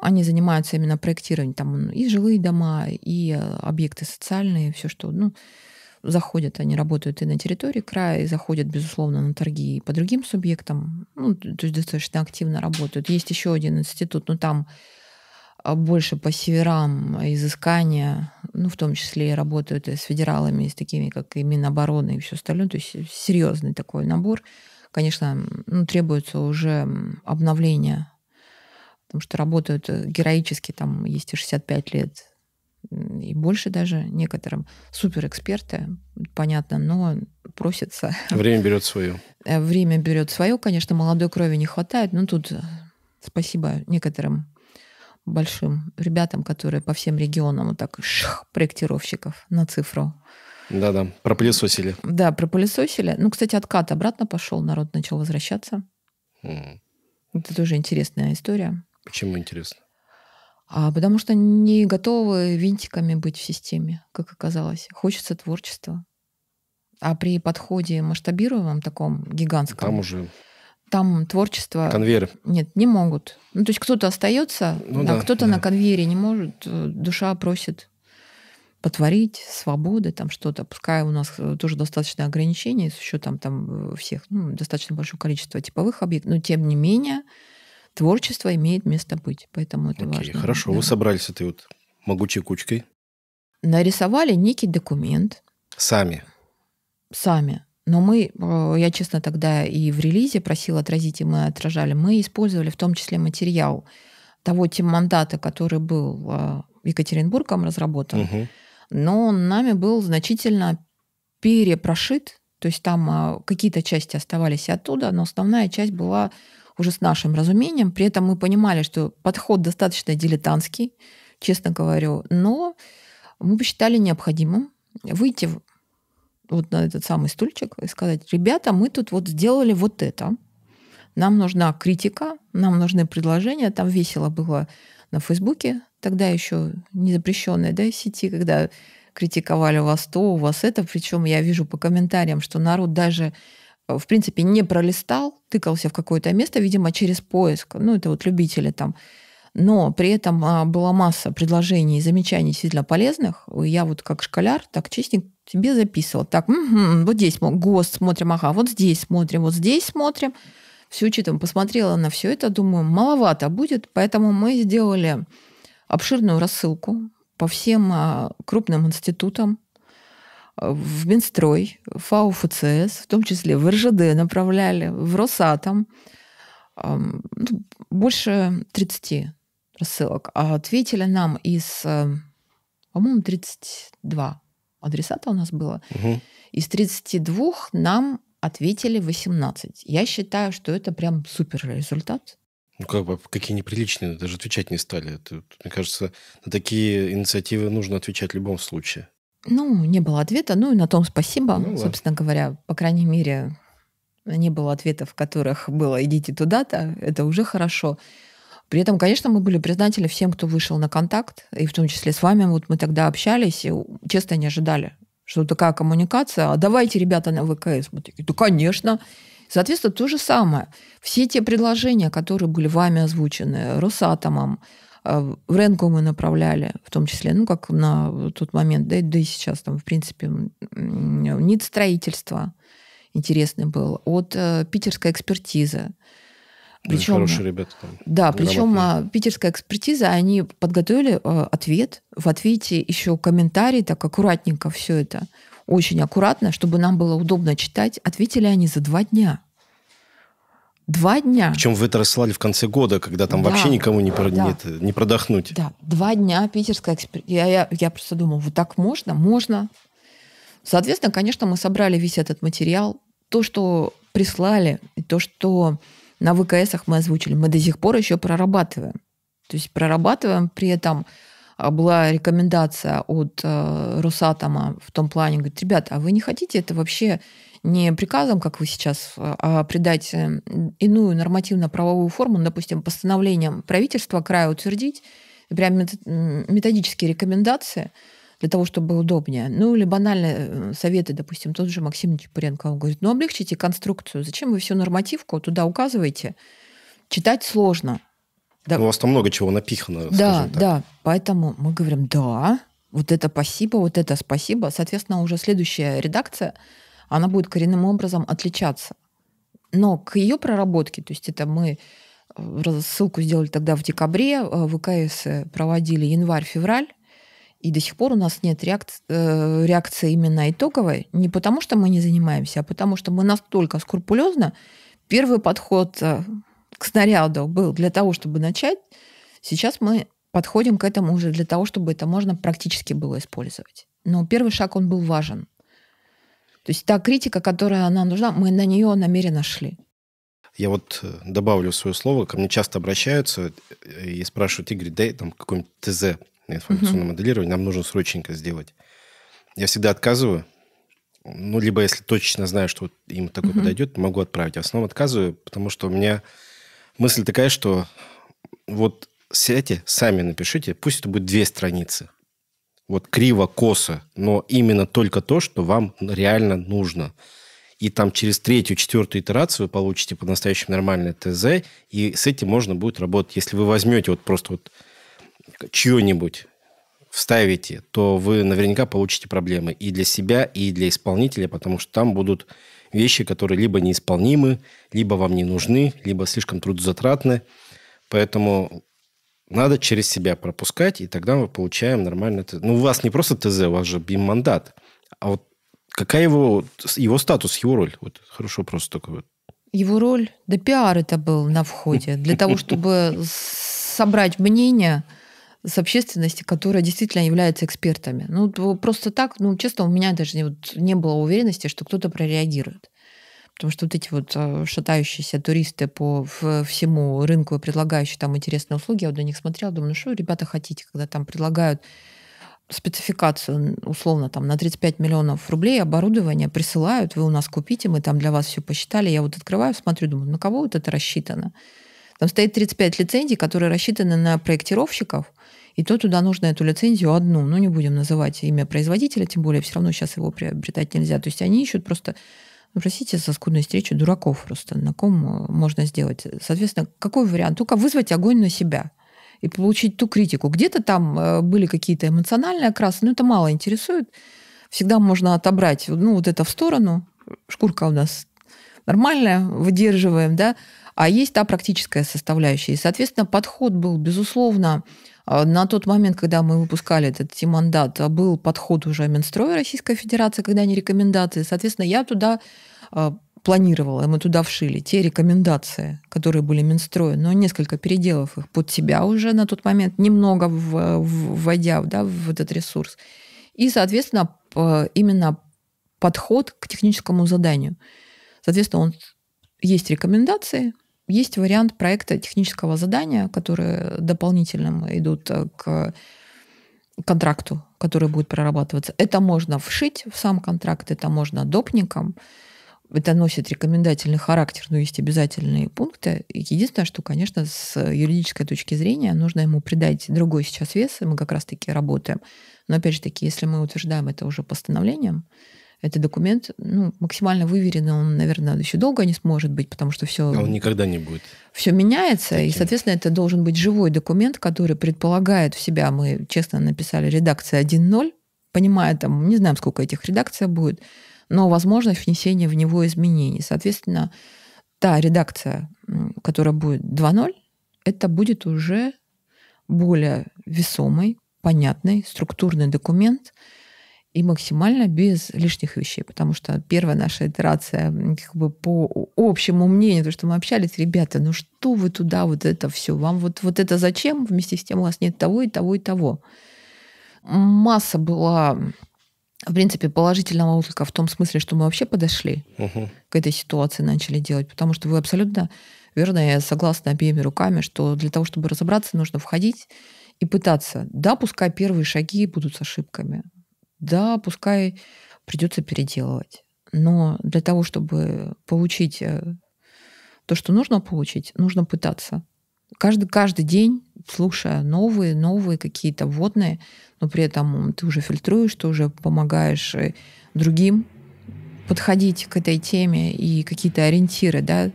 Они занимаются именно проектированием там и жилые дома, и э, объекты социальные, все что, ну, заходят, они работают и на территории края, и заходят, безусловно, на торги и по другим субъектам, ну, то есть достаточно активно работают. Есть еще один институт, но там а, больше по северам изыскания, ну, в том числе и работают и с федералами, и с такими, как и Минобороны, и все остальное, то есть серьезный такой набор. Конечно, ну, требуется уже обновление, потому что работают э, героически, там есть и 65 лет и больше даже некоторым суперэксперты, понятно, но просится. Время берет свое. Э, время берет свое, конечно, молодой крови не хватает, но тут спасибо некоторым большим ребятам, которые по всем регионам вот так шх, проектировщиков на цифру. Да-да, пропылесосили. Да, пропылесосили. Ну, кстати, откат обратно пошел, народ начал возвращаться. Mm. Это тоже интересная история. Почему интересно? а потому что не готовы винтиками быть в системе, как оказалось. Хочется творчества. А при подходе масштабируемом таком гигантском... Там уже... Там творчество... Конвейер. Нет, не могут. Ну, то есть кто-то остается, ну, а да, кто-то да. на конвейере не может. Э, душа просит потворить, свободы, там что-то. Пускай у нас э, тоже достаточно ограничений с учетом там э, всех, ну, достаточно большого количества типовых объектов, но тем не менее творчество имеет место быть, поэтому это Окей, важно. Хорошо, да. вы собрались этой вот могучей кучкой. Нарисовали некий документ. Сами. Сами. Но мы, э, я честно тогда и в релизе просила отразить, и мы отражали, мы использовали в том числе материал того тем-мандата, который был э, Екатеринбургом разработан, угу. но он нами был значительно перепрошит, то есть там э, какие-то части оставались оттуда, но основная часть была уже с нашим разумением. При этом мы понимали, что подход достаточно дилетантский, честно говорю, но мы посчитали необходимым выйти вот на этот самый стульчик и сказать, ребята, мы тут вот сделали вот это, нам нужна критика, нам нужны предложения. Там весело было на Фейсбуке, тогда еще не запрещенной да, сети, когда критиковали вас то, у вас это. Причем я вижу по комментариям, что народ даже в принципе, не пролистал, тыкался в какое-то место, видимо, через поиск. Ну, это вот любители там. Но при этом а, была масса предложений и замечаний действительно полезных. Я вот как школяр, так чистенько тебе записывал. Так, угу, вот здесь ГОСТ смотрим, ага, вот здесь смотрим, вот здесь смотрим. Все учитываем. Посмотрела на все это, думаю, маловато будет. Поэтому мы сделали обширную рассылку по всем а, крупным институтам, в Минстрой, в ФАУ в том числе в РЖД направляли, в Росатом. Ну, больше 30 рассылок. А ответили нам из, эм, по-моему, 32 адресата у нас было. Угу. Из 32 нам ответили 18. Я считаю, что это прям супер результат. Ну, как бы, какие неприличные, даже отвечать не стали. Это, мне кажется, на такие инициативы нужно отвечать в любом случае. Ну, не было ответа, ну и на том спасибо, ну, собственно ладно. говоря. По крайней мере, не было ответов, в которых было «идите туда-то», это уже хорошо. При этом, конечно, мы были признательны всем, кто вышел на контакт, и в том числе с вами. Вот мы тогда общались, и честно не ожидали, что такая коммуникация. А давайте, ребята, на ВКС. Мы такие, да, конечно. Соответственно, то же самое. Все те предложения, которые были вами озвучены, Росатомом, а, в Ренку мы направляли, в том числе, ну, как на тот момент, да, да и сейчас там, в принципе, НИД строительства интересный был, от э, питерской экспертизы. Причем, хорошие ребята там. Да, причем грамотные. питерская экспертиза, они подготовили э, ответ, в ответе еще комментарий, так аккуратненько все это, очень аккуратно, чтобы нам было удобно читать. Ответили они за два дня. Два дня. Причем вы это рассылали в конце года, когда там да, вообще никому не, про... да. нет, не продохнуть. Да, два дня питерская экспертиза. Я, я, я просто думаю, вот так можно? Можно. Соответственно, конечно, мы собрали весь этот материал. То, что прислали, и то, что на ВКСах мы озвучили, мы до сих пор еще прорабатываем. То есть прорабатываем, при этом а, была рекомендация от э, Росатома в том плане, говорит, ребята, а вы не хотите это вообще не приказом, как вы сейчас, а, а придать э, иную нормативно-правовую форму, допустим, постановлением правительства края утвердить, прям методические рекомендации для того, чтобы удобнее. Ну или банальные э, советы, допустим, тот же Максим Чепуренко, он говорит, ну облегчите конструкцию, зачем вы всю нормативку туда указываете? Читать сложно. Да. Ну, у вас там много чего напихано. Да, да. Поэтому мы говорим, да, вот это спасибо, вот это спасибо. Соответственно, уже следующая редакция – она будет коренным образом отличаться. Но к ее проработке, то есть это мы э, ссылку сделали тогда в декабре, э, ВКС проводили январь-февраль, и до сих пор у нас нет реакции, э, реакции именно итоговой, не потому что мы не занимаемся, а потому что мы настолько скрупулезно первый подход к снаряду был для того, чтобы начать, сейчас мы подходим к этому уже для того, чтобы это можно практически было использовать. Но первый шаг, он был важен. То есть та критика, которая она нужна, мы на нее намеренно шли. Я вот э, добавлю свое слово, ко мне часто обращаются э, и спрашивают, Игорь, дай там какой-нибудь ТЗ на информационное моделирование, нам нужно срочненько сделать. Я всегда отказываю, ну, либо если точно знаю, что вот им такой угу. подойдет, могу отправить. А в основном отказываю, потому что у меня мысль такая, что вот сядьте, сами напишите, пусть это будет две страницы вот криво, косо, но именно только то, что вам реально нужно. И там через третью, четвертую итерацию вы получите по-настоящему нормальное ТЗ, и с этим можно будет работать. Если вы возьмете вот просто вот чье-нибудь вставите, то вы наверняка получите проблемы и для себя, и для исполнителя, потому что там будут вещи, которые либо неисполнимы, либо вам не нужны, либо слишком трудозатратны. Поэтому надо через себя пропускать, и тогда мы получаем нормально ТЗ. Ну, у вас не просто ТЗ, у вас же БИМ-мандат. А вот какая его, его статус, его роль? Вот хорошо просто такой вот. Его роль? Да пиар это был на входе. Для того, чтобы собрать мнение с общественности, которая действительно является экспертами. Ну, просто так, ну, честно, у меня даже не, вот, не было уверенности, что кто-то прореагирует. Потому что вот эти вот э, шатающиеся туристы по всему рынку, предлагающие там интересные услуги, я вот на них смотрела, думаю, ну что ребята хотите, когда там предлагают спецификацию, условно, там на 35 миллионов рублей оборудование присылают, вы у нас купите, мы там для вас все посчитали. Я вот открываю, смотрю, думаю, на кого вот это рассчитано? Там стоит 35 лицензий, которые рассчитаны на проектировщиков, и то туда нужно эту лицензию одну, ну не будем называть имя производителя, тем более все равно сейчас его приобретать нельзя. То есть они ищут просто ну, простите за скудную встречу дураков просто, на ком э, можно сделать. Соответственно, какой вариант? Только вызвать огонь на себя и получить ту критику. Где-то там э, были какие-то эмоциональные окрасы, но это мало интересует. Всегда можно отобрать, ну, вот это в сторону. Шкурка у нас нормальная, выдерживаем, да. А есть та практическая составляющая. И, соответственно, подход был, безусловно, а на тот момент, когда мы выпускали этот тимандат, а, был подход уже Минстроя Российской Федерации, когда они рекомендации. Соответственно, я туда а, планировала, мы туда вшили те рекомендации, которые были Минстроя, но несколько переделав их под себя уже на тот момент, немного в, в, войдя да, в этот ресурс. И, соответственно, именно подход к техническому заданию. Соответственно, он, есть рекомендации, есть вариант проекта технического задания, которые дополнительным идут э, к контракту, который будет прорабатываться. Это можно вшить в сам контракт, это можно допником. Это носит рекомендательный характер, но есть обязательные пункты. Единственное, что, конечно, с юридической точки зрения нужно ему придать другой сейчас вес, и мы как раз-таки работаем. Но, опять же таки, если мы утверждаем это уже постановлением, это документ ну, максимально выверенный, он, наверное, еще долго не сможет быть, потому что все... А он никогда не будет. Все меняется, таким. и, соответственно, это должен быть живой документ, который предполагает в себя, мы честно написали редакция 1.0, понимая там, не знаем, сколько этих редакций будет, но возможность внесения в него изменений. Соответственно, та редакция, которая будет 2.0, это будет уже более весомый, понятный, структурный документ – и максимально без лишних вещей, потому что первая наша итерация как бы по общему мнению, то, что мы общались, ребята, ну что вы туда вот это все, вам вот, вот это зачем, вместе с тем у вас нет того и того и того. Масса была в принципе, положительного отклика в том смысле, что мы вообще подошли угу. к этой ситуации, начали делать, потому что вы абсолютно верно, я согласна обеими руками, что для того, чтобы разобраться, нужно входить и пытаться. Да, пускай первые шаги будут с ошибками, да, пускай придется переделывать. Но для того, чтобы получить э, то, что нужно получить, нужно пытаться. Каждый, каждый день, слушая новые, новые какие-то водные, но при этом ты уже фильтруешь, ты уже помогаешь э, другим подходить к этой теме и какие-то ориентиры, да,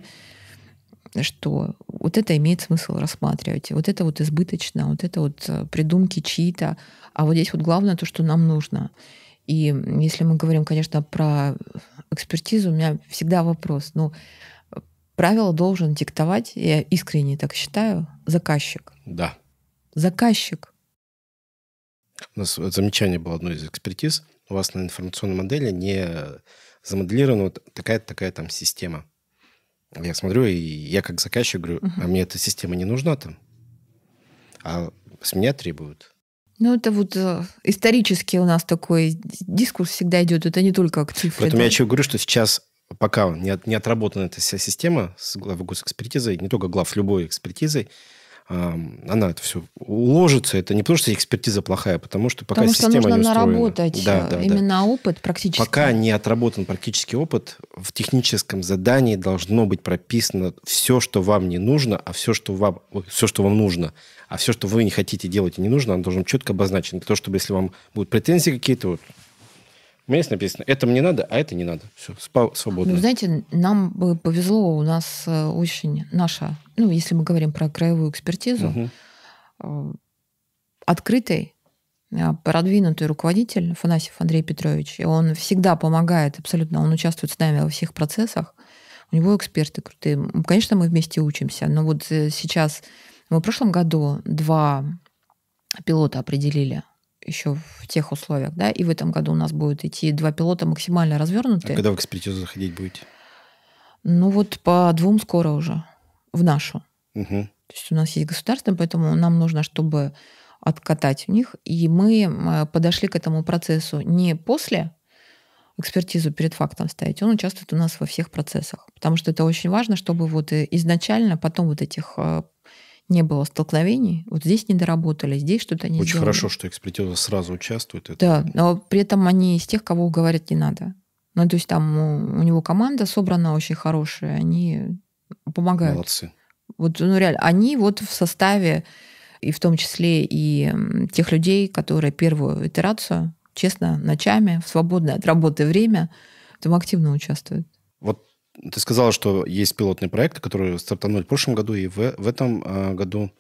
что вот это имеет смысл рассматривать, вот это вот избыточно, вот это вот э, придумки чьи-то, а вот здесь вот главное то, что нам нужно. И если мы говорим, конечно, про экспертизу, у меня всегда вопрос. Ну, правило должен диктовать, я искренне так считаю, заказчик. Да. Заказчик. У нас замечание было одной из экспертиз. У вас на информационной модели не замоделирована вот такая-то такая там система. Я смотрю, и я как заказчик говорю, uh а мне эта система не нужна там. А с меня требуют. Ну, это вот э, исторически у нас такой дискурс всегда идет, это не только к цифре. Поэтому да? я чего говорю, что сейчас пока не, от, не отработана эта вся система с глав экспертизой, не только глав любой экспертизой, она это все уложится. Это не потому, что экспертиза плохая, а потому что пока потому система что нужно не устроена. наработать да, э, да, именно да. опыт практически. Пока не отработан практический опыт, в техническом задании должно быть прописано все, что вам не нужно, а все, что вам, все, что вам нужно. А все, что вы не хотите делать и не нужно, оно должно четко обозначено. Для того, чтобы если вам будут претензии какие-то, вот, у меня есть написано, это мне надо, а это не надо. Все, спа- свободно. Ну, знаете, нам повезло, у нас э, очень наша, ну, если мы говорим про краевую экспертизу, угу. открытый, э, продвинутый руководитель Фанасьев Андрей Петрович. И он всегда помогает абсолютно, он участвует с нами во всех процессах. У него эксперты крутые. Конечно, мы вместе учимся, но вот сейчас мы в прошлом году два пилота определили еще в тех условиях, да, и в этом году у нас будут идти два пилота максимально а развернутые. А когда в экспертизу заходить будете? Ну вот по двум скоро уже, в нашу. Угу. То есть у нас есть государственное, поэтому нам нужно, чтобы откатать у них. И мы подошли к этому процессу не после экспертизу перед фактом ставить, он участвует у нас во всех процессах. Потому что это очень важно, чтобы вот э, изначально потом вот этих э, не было столкновений, вот здесь не доработали, здесь что-то не Очень сделали. хорошо, что экспертиза сразу участвует. Это... Да, но при этом они из тех, кого говорят не надо. Ну, то есть там у, у него команда собрана очень хорошая, они помогают. Молодцы. Вот, ну, реально, они вот в составе, и в том числе и тех людей, которые первую итерацию, честно, ночами, в свободное от работы время, там активно участвуют. Вот ты сказала, что есть пилотные проекты, которые стартанули в прошлом году, и в, в этом э, году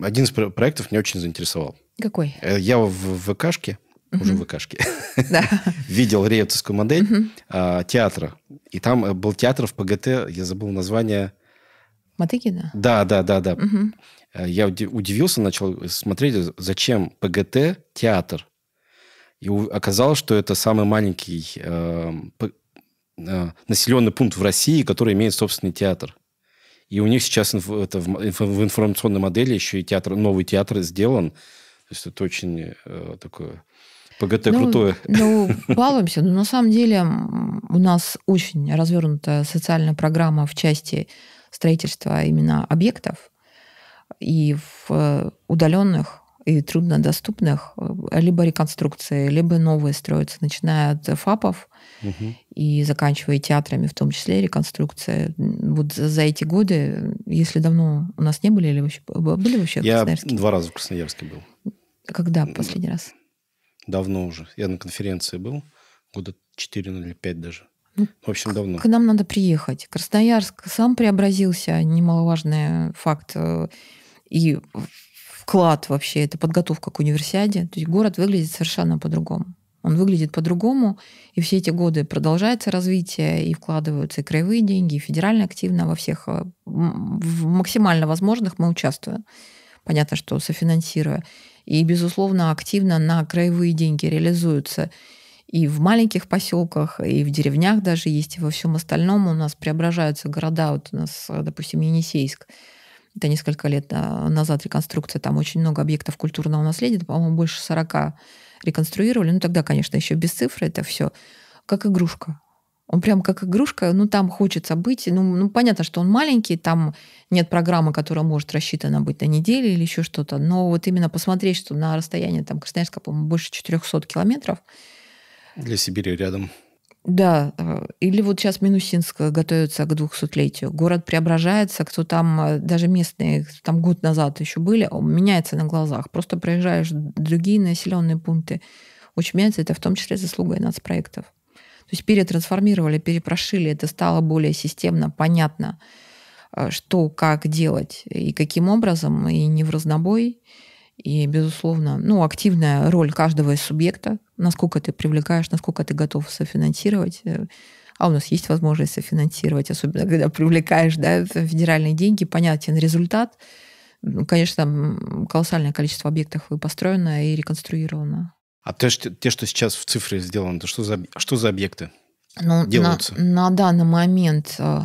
один из проектов меня очень заинтересовал. Какой? Э, я в ВКшке, угу. уже в ВКшке, видел реевцевскую модель а, театра. И там э, был театр в ПГТ, я забыл название. Матыгина? Да, да, да, да. Угу. Я удивился, начал смотреть, зачем ПГТ театр. И оказалось, что это самый маленький эм, Э, населенный пункт в России, который имеет собственный театр. И у них сейчас инф, это, в, информационной модели еще и театр, новый театр сделан. То есть это очень э, такое ПГТ ну, крутое. Ну, балуемся. Но ну, на самом деле у нас очень развернута социальная программа в части строительства именно объектов и в э, удаленных и труднодоступных, э, либо реконструкции, либо новые строятся, начиная от ФАПов угу. и заканчивая театрами, в том числе реконструкция. Вот за эти годы, если давно у нас не были, или вообще были вообще Я в Красноярске? два раза в Красноярске был. Когда последний раз? Давно уже. Я на конференции был, года 4 или 5 даже. Ну, в общем, давно. К нам надо приехать. Красноярск сам преобразился, немаловажный факт. Э, и вклад вообще, это подготовка к универсиаде. То есть город выглядит совершенно по-другому. Он выглядит по-другому, и все эти годы продолжается развитие, и вкладываются и краевые деньги, и федерально активно во всех, э, в максимально возможных мы участвуем. Понятно, что софинансируя. И, безусловно, активно на краевые деньги реализуются и в маленьких поселках, и в деревнях даже есть, и во всем остальном у нас преображаются города. Вот у нас, э, допустим, Енисейск – это несколько лет назад реконструкция, там очень много объектов культурного наследия, по-моему, больше 40 реконструировали. Ну, тогда, конечно, еще без цифры это все. Как игрушка. Он прям как игрушка, ну там хочется быть. Ну, ну, понятно, что он маленький, там нет программы, которая может рассчитана быть на неделю или еще что-то. Но вот именно посмотреть, что на расстоянии там Красноярска, по-моему, больше 400 километров. Для Сибири рядом. Да, э, или вот сейчас Минусинск э, готовится к 200-летию. Город преображается, кто там, э, даже местные, кто там год назад еще были, меняется на глазах. Просто проезжаешь другие населенные пункты. Очень меняется это в том числе заслуга и нацпроектов. То есть перетрансформировали, перепрошили, это стало более системно, понятно, что, как делать и каким образом, и не в разнобой, и, безусловно, ну, активная роль каждого из субъекта, насколько ты привлекаешь, насколько ты готов софинансировать. Э, а у нас есть возможность софинансировать, особенно когда привлекаешь да, федеральные деньги, понятен результат. Ну, конечно, там колоссальное количество объектов и построено, и реконструировано. А те, те что сейчас в цифре сделано, то что за, что за объекты ну, делаются? На, на данный момент э,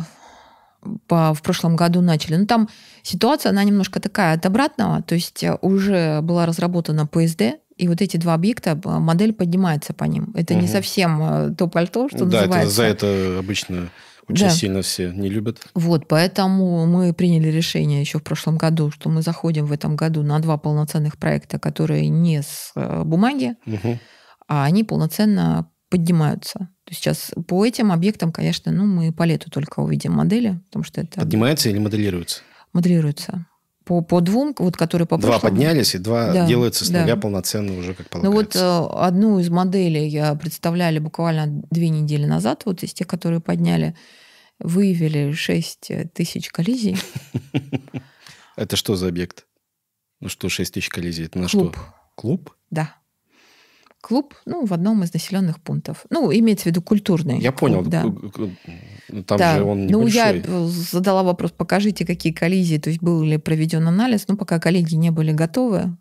по, в прошлом году начали. Но ну, там ситуация, она немножко такая от обратного, то есть э, уже была разработана ПСД, и вот эти два объекта, модель поднимается по ним. Это угу. не совсем э, то пальто, что да, называется. Да, за это обычно очень да. сильно все не любят. Вот, поэтому мы приняли решение еще в прошлом году, что мы заходим в этом году на два полноценных проекта, которые не с э, бумаги, угу. а они полноценно поднимаются. Сейчас по этим объектам, конечно, ну, мы по лету только увидим модели, потому что это... Поднимается или моделируется? Моделируется. По, по двум, вот которые по прошлому... Два поднялись, и два да, делаются с нуля да. полноценно уже, как полагается. Ну вот э, одну из моделей я представляли буквально две недели назад, вот из тех, которые подняли, выявили 6 э, тысяч коллизий. Это что за объект? Ну что, 6 тысяч коллизий? Это на что? Клуб. Клуб? Да клуб ну, в одном из населенных пунктов. Ну, имеется в виду культурный. Я понял. да. Ну, там да. же он небольшой. Ну, я задала вопрос, покажите, какие коллизии, то есть был ли проведен анализ. Ну, пока коллеги не были готовы,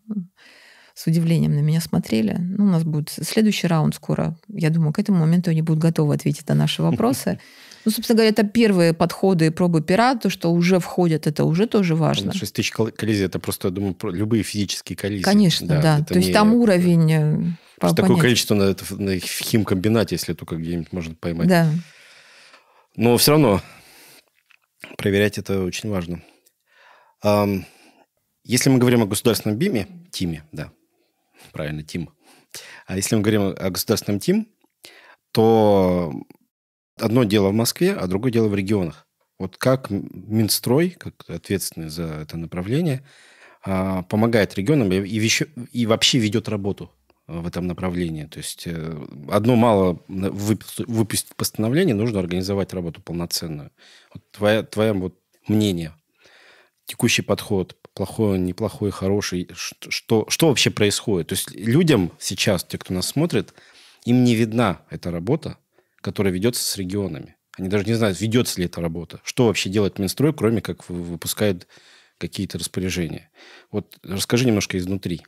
с удивлением на меня смотрели. Ну, у нас будет следующий раунд скоро. Я думаю, к этому моменту они будут готовы ответить на наши вопросы. Ну, собственно говоря, это первые подходы и пробы пера, то, что уже входят, это уже тоже важно. 6 тысяч коллизий, это просто, я думаю, любые физические коллизии. Конечно, да. да. То не... есть там уровень... Э, просто такое количество на, на химкомбинате, если только где-нибудь можно поймать. Да. Но все равно проверять это очень важно. Если мы говорим о государственном БИМе, ТИМе, да, правильно, ТИМ. А если мы говорим о государственном ТИМ, то Одно дело в Москве, а другое дело в регионах. Вот как Минстрой, как ответственный за это направление, а, помогает регионам и, вещи, и вообще ведет работу а, в этом направлении. То есть э, одно мало выпустить постановление, нужно организовать работу полноценную. Вот твое, твое вот мнение, текущий подход, плохой, неплохой, хороший, что, что вообще происходит? То есть людям сейчас, те, кто нас смотрит, им не видна эта работа, которая ведется с регионами. Они даже не знают, ведется ли эта работа. Что вообще делает Минстрой, кроме как выпускает какие-то распоряжения. Вот расскажи немножко изнутри,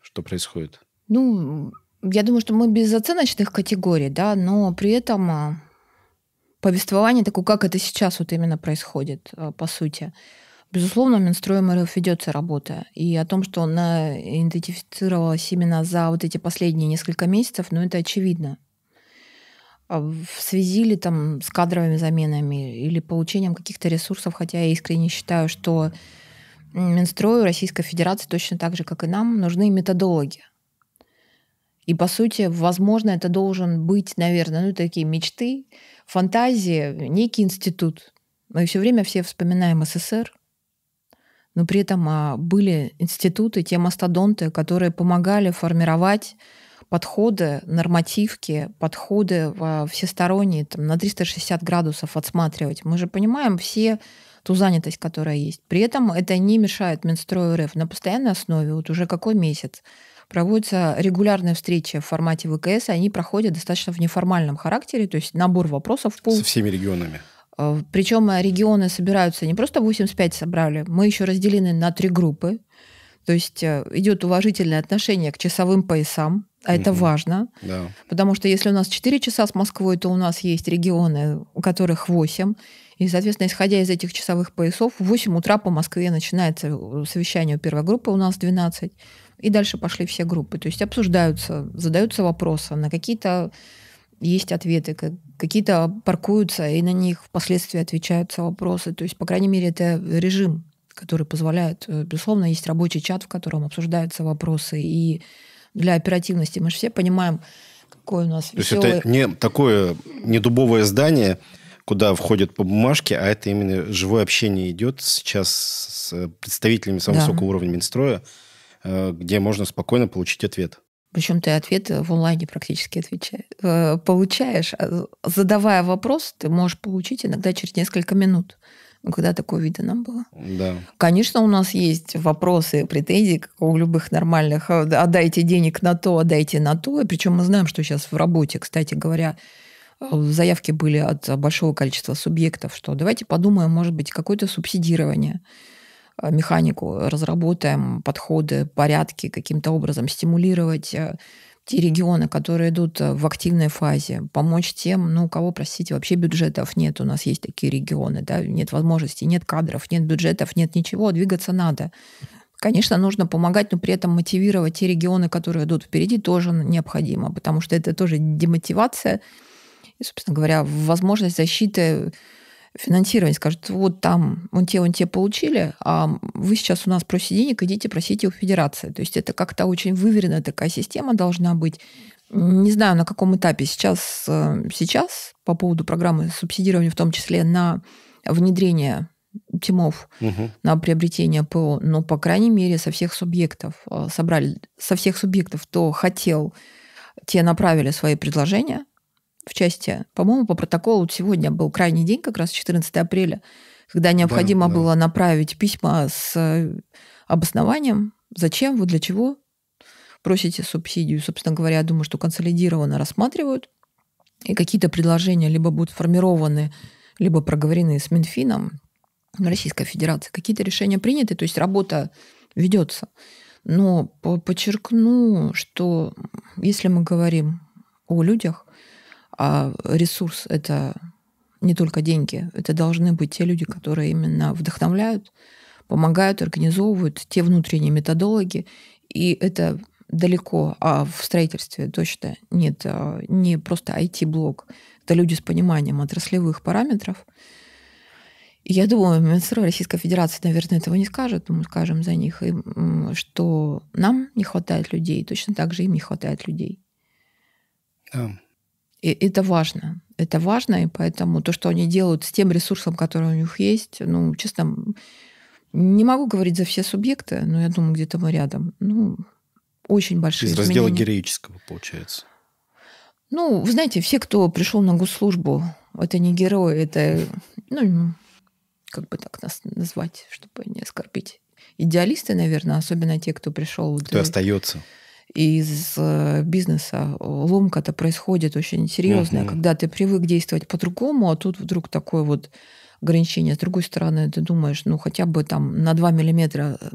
что происходит. Ну, я думаю, что мы без оценочных категорий, да, но при этом а, повествование такое, как это сейчас вот именно происходит, а, по сути. Безусловно, Минстроем РФ ведется работа. И о том, что она идентифицировалась именно за вот эти последние несколько месяцев, ну, это очевидно. А, в связи ли там с кадровыми заменами или получением каких-то ресурсов, хотя я искренне считаю, что Минстрою Российской Федерации точно так же, как и нам, нужны методологи. И, по сути, возможно, это должен быть, наверное, ну, такие мечты, фантазии, некий институт. Мы все время все вспоминаем СССР, но при этом а, были институты, те мастодонты, которые помогали формировать подходы, нормативки, подходы всесторонние, там, на 360 градусов отсматривать. Мы же понимаем все ту занятость, которая есть. При этом это не мешает Минстрою РФ на постоянной основе, вот уже какой месяц, проводятся регулярные встречи в формате ВКС, они проходят достаточно в неформальном характере, то есть набор вопросов. Пол... Со всеми регионами. Э, Причем регионы собираются, не просто 85 собрали, мы еще разделены на три группы. То есть э, идет уважительное отношение к часовым поясам, а это важно, да. потому что если у нас 4 часа с Москвой, то у нас есть регионы, у которых 8. И, соответственно, исходя из этих часовых поясов, в 8 утра по Москве начинается э, совещание у первой группы, у нас 12. И дальше пошли все группы. То есть обсуждаются, задаются вопросы, на какие-то есть ответы, какие-то паркуются, и на них впоследствии отвечаются вопросы. То есть, по крайней мере, это режим, который позволяет. Э, безусловно, есть рабочий чат, в котором обсуждаются вопросы и для оперативности. Мы же все понимаем, какой у нас То веселый... есть это не такое не дубовое здание, куда входят по бумажке, а это именно живое общение идет сейчас с представителями самого да. высокого уровня Минстроя, э, где можно спокойно получить ответ. Причем ты ответ в онлайне практически отвечаешь, э, получаешь. А задавая вопрос, ты можешь получить иногда через несколько минут. Ну, когда такое видано было? Да. Конечно, у нас есть вопросы, претензии, как у любых нормальных. «Э, отдайте денег на то, отдайте на то. И причем мы знаем, что сейчас в работе, кстати говоря, э, заявки были от большого количества субъектов, что давайте подумаем, может быть, какое-то субсидирование э, механику, разработаем подходы, порядки, каким-то образом стимулировать те регионы, которые идут э, в активной фазе, помочь тем, ну, у кого, простите, вообще бюджетов нет, у нас есть такие регионы, да, нет возможностей, нет кадров, нет бюджетов, нет ничего, двигаться надо. Конечно, нужно помогать, но при этом мотивировать те регионы, которые идут впереди, тоже необходимо, потому что это тоже демотивация и, собственно говоря, возможность защиты финансирование, скажут, вот там, он те, он те получили, а вы сейчас у нас просите денег, идите просите у федерации. То есть это как-то очень выверенная такая система должна быть. Не знаю, на каком этапе сейчас, э, сейчас по поводу программы субсидирования, в том числе на внедрение тимов угу. на приобретение ПО, но, по крайней мере, со всех субъектов э, собрали, со всех субъектов, кто хотел, те направили свои предложения – в части, по-моему, по протоколу сегодня был крайний день, как раз 14 апреля, когда необходимо да, да. было направить письма с э, обоснованием, зачем вы, для чего просите субсидию. Собственно говоря, я думаю, что консолидированно рассматривают, и какие-то предложения либо будут формированы, либо проговорены с Минфином Российской Федерации. Какие-то решения приняты, то есть работа ведется. Но подчеркну, что если мы говорим о людях, а ресурс — это не только деньги. Это должны быть те люди, которые именно вдохновляют, помогают, организовывают, те внутренние методологи. И это далеко, а в строительстве точно нет, а, не просто IT-блок. Это люди с пониманием отраслевых параметров. И я думаю, Минстрой Российской Федерации, наверное, этого не скажет, мы скажем за них, и, что нам не хватает людей, точно так же им не хватает людей. Да. Эм, и это важно. Это важно, и поэтому то, что они делают с тем ресурсом, который у них есть, ну, честно, не могу говорить за все субъекты, но я думаю, где-то мы рядом. Ну, очень большие Из изменения. раздела героического, получается. Ну, вы знаете, все, кто пришел на госслужбу, это не герои, это, ну, как бы так нас назвать, чтобы не оскорбить. Идеалисты, наверное, особенно те, кто пришел... Кто до... остается из э, бизнеса ломка-то происходит очень серьезная, угу. когда ты привык действовать по-другому, а тут вдруг такое вот ограничение. С другой стороны, ты думаешь, ну хотя бы там на 2 миллиметра э,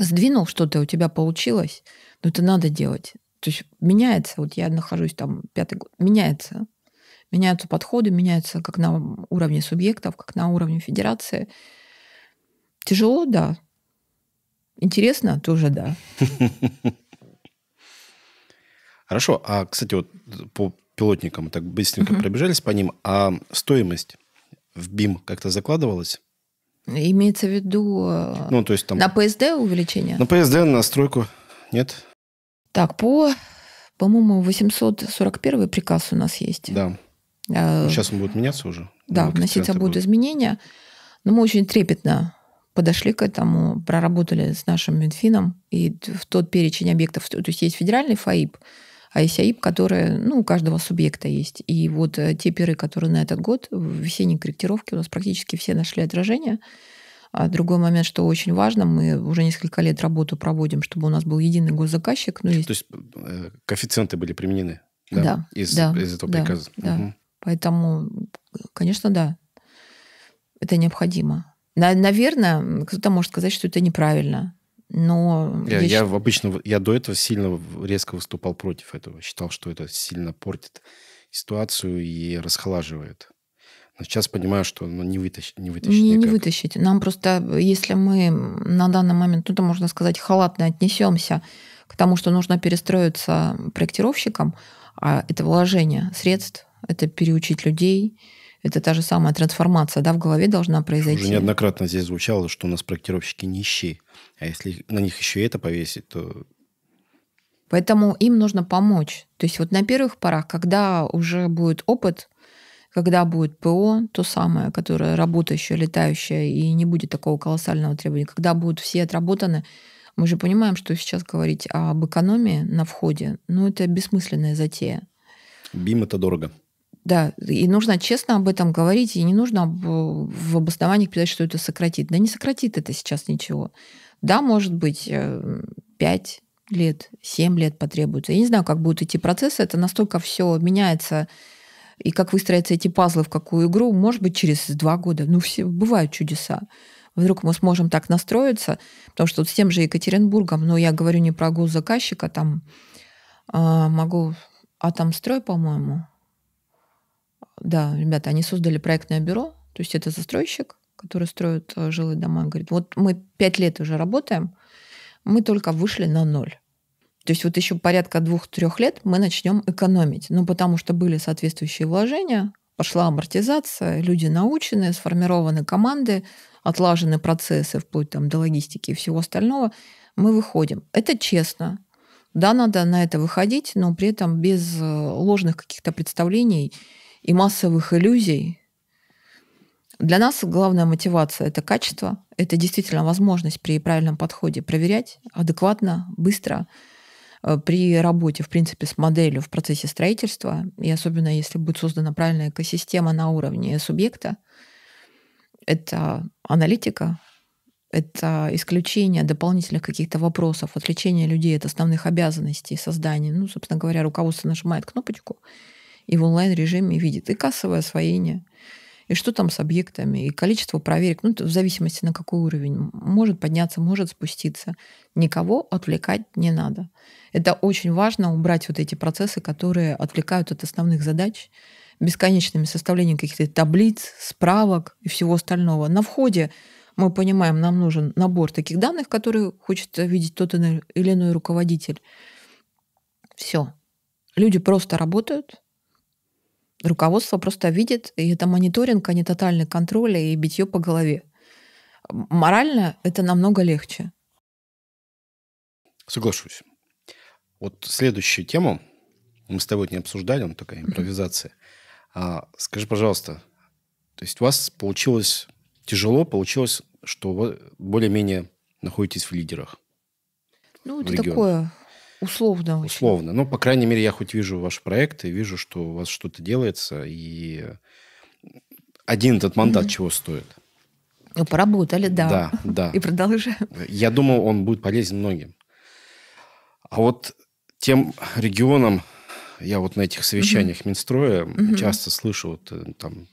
сдвинул что-то, у тебя получилось, но это надо делать. То есть меняется, вот я нахожусь там пятый год, меняется. Меняются подходы, меняются как на уровне субъектов, как на уровне федерации. Тяжело, да. Интересно тоже, да. Хорошо. А, кстати, вот по пилотникам так быстренько угу. пробежались по ним. А стоимость в БИМ как-то закладывалась? Имеется в виду э, ну, то есть там... на ПСД увеличение? На ПСД, на стройку. Нет? Так, по, по-моему, 841 приказ у нас есть. Да. Сейчас э, ну, он будет меняться уже. Да, вноситься будут, будут изменения. Но мы очень трепетно подошли к этому, проработали с нашим Минфином. И в тот перечень объектов, то есть есть федеральный ФАИП, а ICIP, которые ну, у каждого субъекта есть. И вот э, те пиры, которые на этот год в весенней корректировке у нас практически все нашли отражение. А другой момент, что очень важно, мы уже несколько лет работу проводим, чтобы у нас был единый госзаказчик. Ну, есть... То есть э, коэффициенты были применены да, да, из, да, из этого да, приказа? Да. Угу. Поэтому, конечно, да, это необходимо. Наверное, кто-то может сказать, что это неправильно но... Я, я, я обычно, я до этого сильно резко выступал против этого. Считал, что это сильно портит ситуацию и расхолаживает. Но сейчас понимаю, что ну, не, вытащ, не вытащить. Не, не вытащить. Нам просто, э, если мы на данный момент, ну, то можно сказать, халатно отнесемся к тому, что нужно перестроиться проектировщикам, а это вложение средств, это переучить людей, это та же самая трансформация да, в голове должна произойти. Уже неоднократно здесь звучало, что у нас проектировщики нищие. А если на них еще и это повесить, то Поэтому им нужно помочь. То есть вот на первых порах, когда уже будет опыт, когда будет ПО, то самое, которое работающее, летающее, и не будет такого колоссального требования, когда будут все отработаны, мы же понимаем, что сейчас говорить об экономии на входе, ну это бессмысленная затея. БИМ это дорого. Да, и нужно честно об этом говорить, и не нужно в обоснованиях писать, что это сократит. Да не сократит это сейчас ничего. Да, может быть, 5 э, лет, 7 лет потребуется. Я не знаю, как будут идти процессы, это настолько все меняется, и как выстроятся эти пазлы, в какую игру, может быть, через 2 года. Ну, все, бывают чудеса. Вдруг мы сможем так настроиться, потому что вот с тем же Екатеринбургом, но я говорю не про госзаказчика, там э, могу Атомстрой, по-моему, да, ребята, они создали проектное бюро, то есть это застройщик, который строит э, жилые дома, говорит, вот мы пять лет уже работаем, мы только вышли на ноль. То есть вот еще порядка двух-трех лет мы начнем экономить. Ну, потому что были соответствующие вложения, пошла амортизация, люди научены, сформированы команды, отлажены процессы вплоть там, до логистики и всего остального. Мы выходим. Это честно. Да, надо на это выходить, но при этом без э, ложных каких-то представлений и массовых иллюзий. Для нас главная мотивация – это качество, это действительно возможность при правильном подходе проверять адекватно, быстро, э, при работе, в принципе, с моделью в процессе строительства, и особенно если будет создана правильная экосистема на уровне субъекта, это аналитика, это исключение дополнительных каких-то вопросов, отвлечение людей от основных обязанностей создания. Ну, собственно говоря, руководство нажимает кнопочку – и в онлайн-режиме видит и кассовое освоение, и что там с объектами, и количество проверок, ну, в зависимости на какой уровень, может подняться, может спуститься. Никого отвлекать не надо. Это очень важно, убрать вот эти процессы, которые отвлекают от основных задач, бесконечными составлением каких-то таблиц, справок и всего остального. На входе мы понимаем, нам нужен набор таких данных, которые хочет видеть тот или иной руководитель. Все. Люди просто работают, Руководство просто видит, и это мониторинг, а не тотальный контроль и битье по голове. Морально это намного легче. Соглашусь. Вот следующую тему мы с тобой не обсуждали, он такая импровизация. А, скажи, пожалуйста, то есть у вас получилось тяжело, получилось, что вы более-менее находитесь в лидерах? Ну, в это регионе. такое Условно очень. Условно. Ну, по крайней мере, я хоть вижу ваш проект и вижу, что у вас что-то делается. И один этот мандат mm-hmm. чего стоит? Ну, поработали, да. Да, да. И продолжаем. Я думаю, он будет полезен многим. А вот тем регионам, я вот на этих совещаниях mm-hmm. Минстроя mm-hmm. часто слышу, вот, э, там,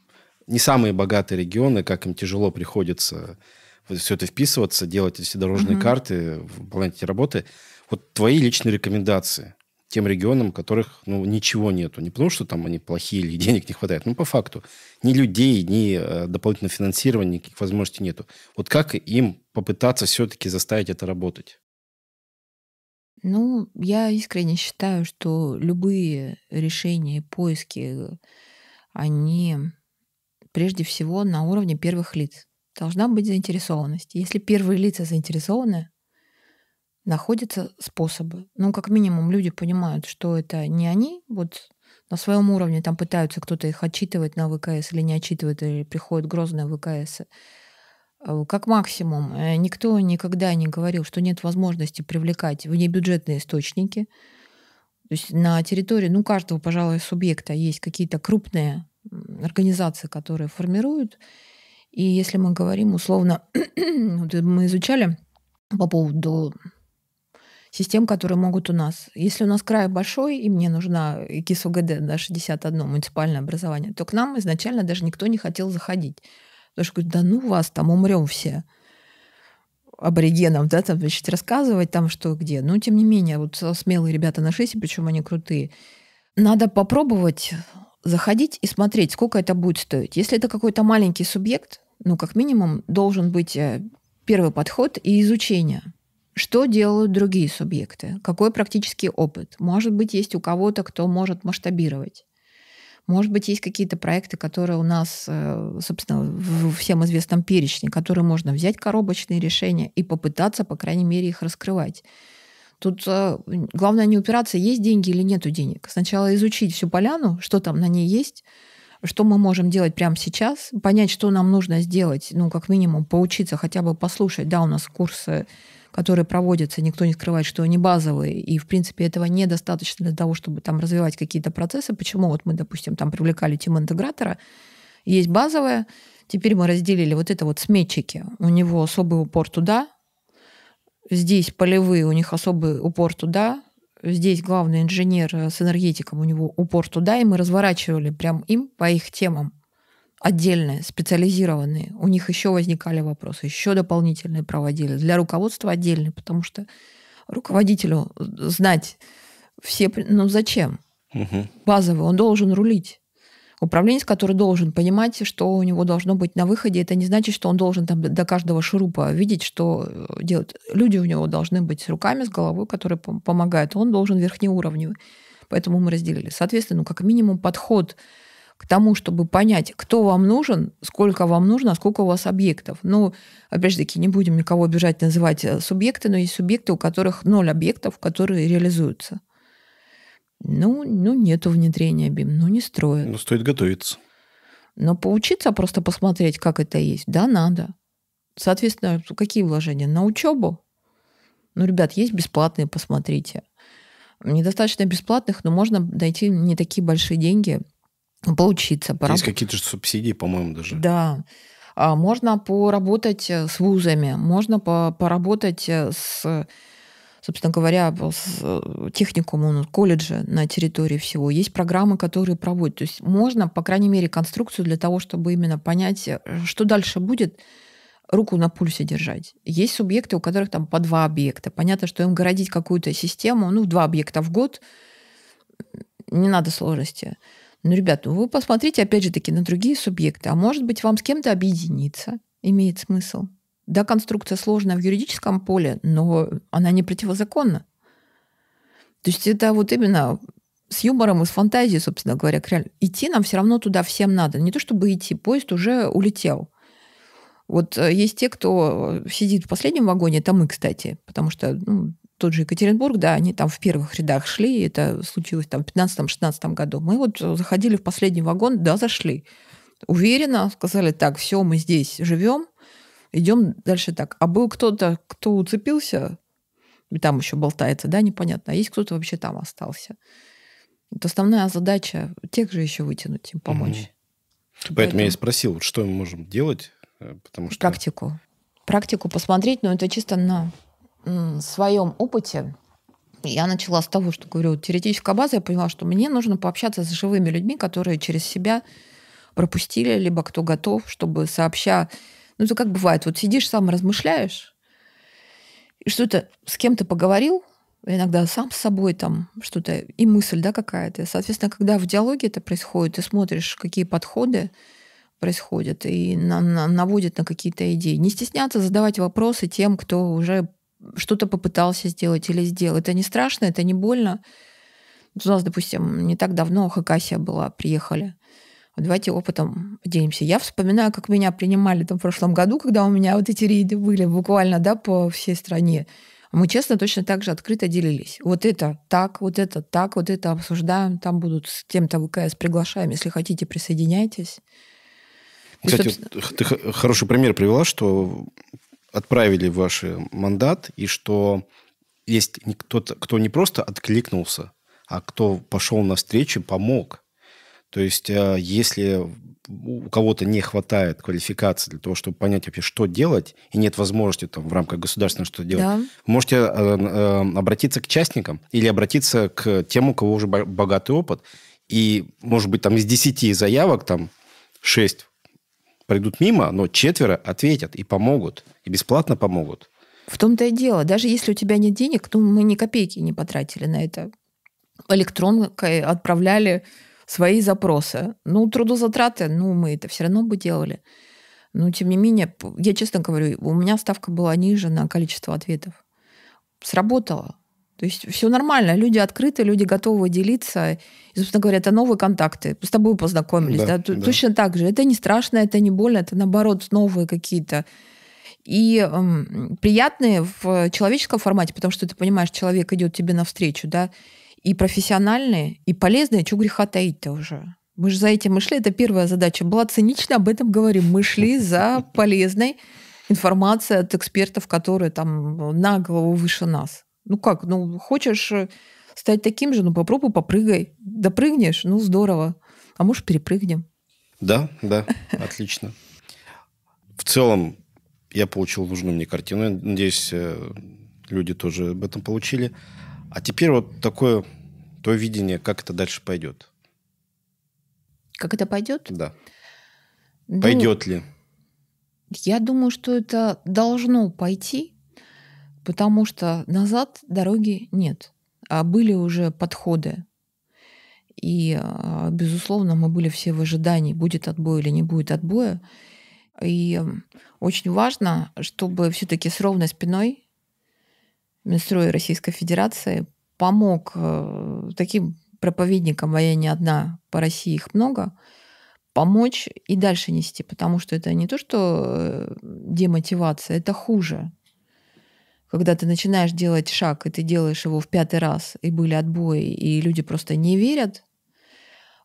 не самые богатые регионы, как им тяжело приходится все это вписываться, делать эти дорожные mm-hmm. карты, выполнять эти работы – вот твои личные рекомендации тем регионам, в которых ну, ничего нету. Не потому, что там они плохие или денег не хватает, но ну, по факту. Ни людей, ни э, дополнительного финансирования, никаких возможностей нету. Вот как им попытаться все-таки заставить это работать? Ну, я искренне считаю, что любые решения поиски, они прежде всего на уровне первых лиц. Должна быть заинтересованность. Если первые лица заинтересованы, находятся способы. Ну, как минимум, люди понимают, что это не они, вот на своем уровне там пытаются кто-то их отчитывать на ВКС или не отчитывает, или приходят грозные ВКС. Э, как максимум, э, никто никогда не говорил, что нет возможности привлекать внебюджетные источники. То есть на территории, ну, каждого, пожалуй, субъекта есть какие-то крупные организации, которые формируют. И если мы говорим условно, вот мы изучали по поводу систем, которые могут у нас. Если у нас край большой, и мне нужна ИКИС УГД, да, 61, муниципальное образование, то к нам изначально даже никто не хотел заходить. Потому что говорят, да ну вас, там умрем все аборигенам, да, там, значит, рассказывать там, что где. Но, ну, тем не менее, вот смелые ребята нашлись, и почему они крутые. Надо попробовать заходить и смотреть, сколько это будет стоить. Если это какой-то маленький субъект, ну, как минимум, должен быть э, первый подход и изучение. Что делают другие субъекты? Какой практический опыт? Может быть, есть у кого-то, кто может масштабировать. Может быть, есть какие-то проекты, которые у нас, э, собственно, в всем известном перечне, которые можно взять коробочные решения и попытаться, по крайней мере, их раскрывать. Тут э, главное не упираться, есть деньги или нету денег. Сначала изучить всю поляну, что там на ней есть, что мы можем делать прямо сейчас, понять, что нам нужно сделать, ну, как минимум, поучиться, хотя бы послушать. Да, у нас курсы которые проводятся, никто не скрывает, что они базовые, и, в принципе, этого недостаточно для того, чтобы там развивать какие-то процессы. Почему вот мы, допустим, там привлекали тим интегратора, есть базовая, теперь мы разделили вот это вот сметчики, у него особый упор туда, здесь полевые, у них особый упор туда, здесь главный инженер э, с энергетиком, у него упор туда, и мы разворачивали прям им по их темам отдельные, специализированные, у них еще возникали вопросы, еще дополнительные проводили. Для руководства отдельные, потому что руководителю знать все... Ну зачем? Угу. Базовый, он должен рулить. Управленец, который должен понимать, что у него должно быть на выходе, это не значит, что он должен там до каждого шурупа видеть, что э, делать. Люди у него должны быть с руками, с головой, которые помогают. Он должен верхнеуровневый. Поэтому мы разделили. Соответственно, ну, как минимум подход к тому, чтобы понять, кто вам нужен, сколько вам нужно, а сколько у вас объектов. Ну, опять же таки, не будем никого обижать, называть э, субъекты, но есть субъекты, у которых ноль объектов, которые реализуются. Ну, ну нету внедрения бим, ну не строят. Ну, стоит готовиться. Но поучиться, просто посмотреть, как это есть, да, надо. Соответственно, какие вложения? На учебу? Ну, ребят, есть бесплатные, посмотрите. Недостаточно бесплатных, но можно найти не такие большие деньги – поучиться. Поработать. Есть какие-то субсидии, по-моему, даже. Да. А, можно поработать э, с вузами, можно поработать э, с, собственно говоря, с э, техникумом колледжа на территории всего. Есть программы, которые проводят. То есть можно, по крайней мере, конструкцию для того, чтобы именно понять, что дальше будет, руку на пульсе держать. Есть субъекты, у которых там по два объекта. Понятно, что им городить какую-то систему, ну, два объекта в год, не надо сложности. Ну, ребят, вы посмотрите, опять же таки, на другие субъекты. А может быть, вам с кем-то объединиться имеет смысл. Да, конструкция сложная в юридическом поле, но она не противозаконна. То есть это вот именно с юмором и с фантазией, собственно говоря, идти нам все равно туда всем надо. Не то чтобы идти, поезд уже улетел. Вот э, есть те, кто э, сидит в последнем вагоне, это мы, кстати, потому что ну, тот же Екатеринбург, да, они там в первых рядах шли, и это случилось там в 15-16 году. Мы вот заходили в последний вагон, да, зашли. Уверенно сказали, так, все, мы здесь живем, идем дальше так. А был кто-то, кто уцепился, и там еще болтается, да, непонятно, а есть кто-то вообще там остался. Вот основная задача тех же еще вытянуть, им помочь. Поэтому, Поэтому я и спросил, что мы можем делать, э, потому что... Практику. Практику посмотреть, но это чисто на своем опыте я начала с того, что говорю, теоретическая база, я поняла, что мне нужно пообщаться с живыми людьми, которые через себя пропустили, либо кто готов, чтобы сообща... Ну, это как бывает, вот сидишь сам размышляешь, и что-то с кем-то поговорил, иногда сам с собой там что-то, и мысль, да, какая-то. Соответственно, когда в диалоге это происходит, ты смотришь, какие подходы происходят, и на, на, наводит на какие-то идеи. Не стесняться задавать вопросы тем, кто уже что-то попытался сделать или сделал. Это не страшно, это не больно. у нас, допустим, не так давно Хакасия была, приехали. давайте опытом поделимся. Я вспоминаю, как меня принимали там в прошлом году, когда у меня вот эти рейды были буквально, да, по всей стране. Мы честно точно так же открыто делились. Вот это так, вот это так, вот это обсуждаем. Там будут с кем-то ВКС приглашаем. Если хотите, присоединяйтесь. Кстати, и, собственно... ты хороший пример привела, что отправили ваш э, мандат, и что есть кто-то, кто не просто откликнулся, а кто пошел навстречу, помог. То есть, э, если у кого-то не хватает квалификации для того, чтобы понять вообще, что делать, и нет возможности там в рамках государственного что делать, да. можете э, э, э, обратиться к частникам или обратиться к тем, у кого уже богатый опыт. И, может быть, там из 10 заявок там 6 пройдут мимо, но четверо ответят и помогут, и бесплатно помогут. В том-то и дело. Даже если у тебя нет денег, то ну, мы ни копейки не потратили на это. Электронкой отправляли свои запросы. Ну, трудозатраты, ну, мы это все равно бы делали. Но, тем не менее, я честно говорю, у меня ставка была ниже на количество ответов. Сработало. То есть все нормально, люди открыты, люди готовы делиться. И, собственно говоря, это новые контакты. С тобой познакомились. Да, да? да. Точно так же. Это не страшно, это не больно, это наоборот новые какие-то. И эм, приятные в человеческом формате, потому что ты понимаешь, человек идет тебе навстречу, да, и профессиональные, и полезные, Чего греха таить-то уже. Мы же за этим мы шли, это первая задача была цинично, об этом говорим. Мы шли за полезной информацией от экспертов, которые там на голову выше нас. Ну как, ну хочешь э, стать таким же, ну попробуй попрыгай. Допрыгнешь, ну здорово. А может, перепрыгнем? Да, да, отлично. В целом, я получил нужную мне картину. Надеюсь, э, люди тоже об этом получили. А теперь вот такое то видение, как это дальше пойдет. Как это пойдет? Да. Ну, пойдет ли? Я думаю, что это должно пойти, потому что назад дороги нет, а были уже подходы. И, а, безусловно, мы были все в ожидании, будет отбой или не будет отбоя. И очень важно, чтобы все-таки с ровной спиной Минстрой Российской Федерации помог э, таким проповедникам, а я не одна, по России их много, помочь и дальше нести, потому что это не то, что э, демотивация, это хуже когда ты начинаешь делать шаг, и ты делаешь его в пятый раз, и были отбои, и люди просто не верят,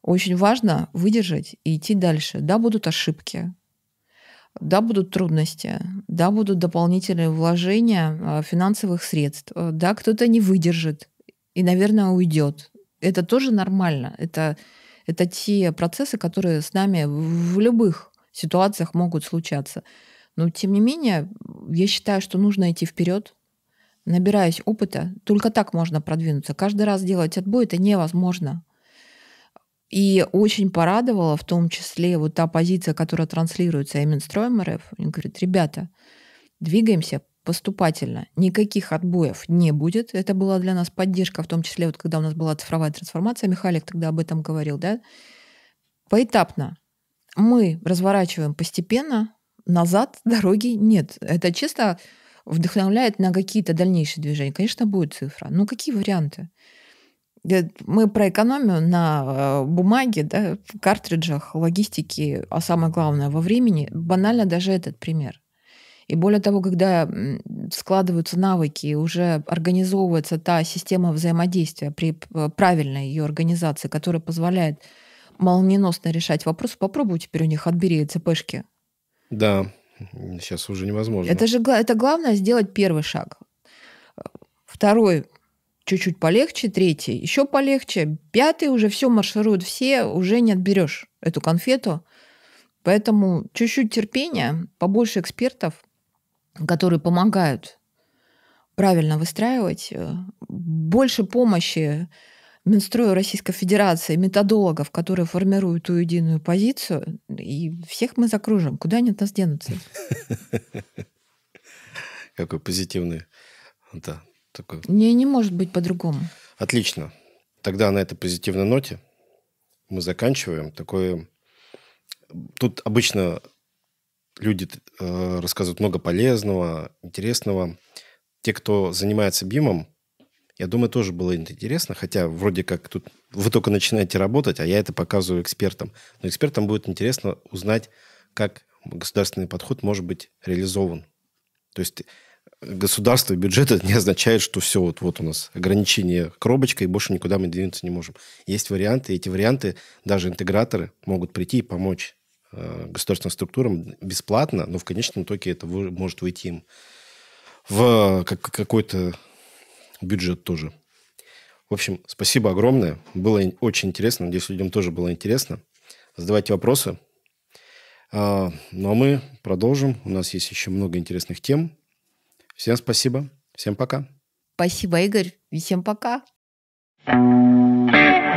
очень важно выдержать и идти дальше. Да, будут ошибки, да, будут трудности, да, будут дополнительные вложения а, финансовых средств, э, да, кто-то не выдержит и, наверное, уйдет. Это тоже нормально. Это, это те процессы, которые с нами в любых ситуациях могут случаться. Но, тем не менее, я считаю, что нужно идти вперед, набираясь опыта, только так можно продвинуться. Каждый раз делать отбой это невозможно. И очень порадовала в том числе вот та позиция, которая транслируется Минстроем РФ. Он говорит, ребята, двигаемся поступательно. Никаких отбоев не будет. Это была для нас поддержка, в том числе вот когда у нас была цифровая трансформация. Михалик тогда об этом говорил, да? Поэтапно. Мы разворачиваем постепенно, назад дороги нет. Это чисто вдохновляет на какие-то дальнейшие движения. Конечно, будет цифра. Но ну, какие варианты? Э, мы про экономию на э, бумаге, да, картриджах, логистике, а самое главное, во времени. Банально даже этот пример. И более того, когда складываются навыки, уже организовывается та система взаимодействия при э, правильной ее организации, которая позволяет молниеносно решать вопросы. Попробуй теперь у них отбери ЦПшки. Да, сейчас уже невозможно. Это же это главное сделать первый шаг. Второй чуть-чуть полегче, третий еще полегче, пятый уже все маршируют все, уже не отберешь эту конфету. Поэтому чуть-чуть терпения, побольше экспертов, которые помогают правильно выстраивать, э, больше помощи Минстроя Российской Федерации, методологов, которые формируют ту единую позицию, и всех мы закружим. Куда они от нас денутся? Какой позитивный. Да, такой. Не, не может быть по-другому. Отлично. Тогда на этой позитивной ноте мы заканчиваем. Такое... Тут обычно люди э, рассказывают много полезного, интересного. Те, кто занимается БИМом, я думаю, тоже было интересно, хотя вроде как тут вы только начинаете работать, а я это показываю экспертам. Но экспертам будет интересно узнать, как государственный подход может быть реализован. То есть э, государство и бюджет это не означает, что все, вот, вот у нас ограничение коробочка, и больше никуда мы двинуться не можем. Есть варианты, и эти варианты даже интеграторы могут прийти и помочь э, государственным структурам бесплатно, но в конечном итоге это может выйти им в э, какой-то бюджет тоже. В общем, спасибо огромное. Было очень интересно. Надеюсь, людям тоже было интересно. Задавайте вопросы. А, ну, а мы продолжим. У нас есть еще много интересных тем. Всем спасибо. Всем пока. Спасибо, Игорь. И всем пока. thank you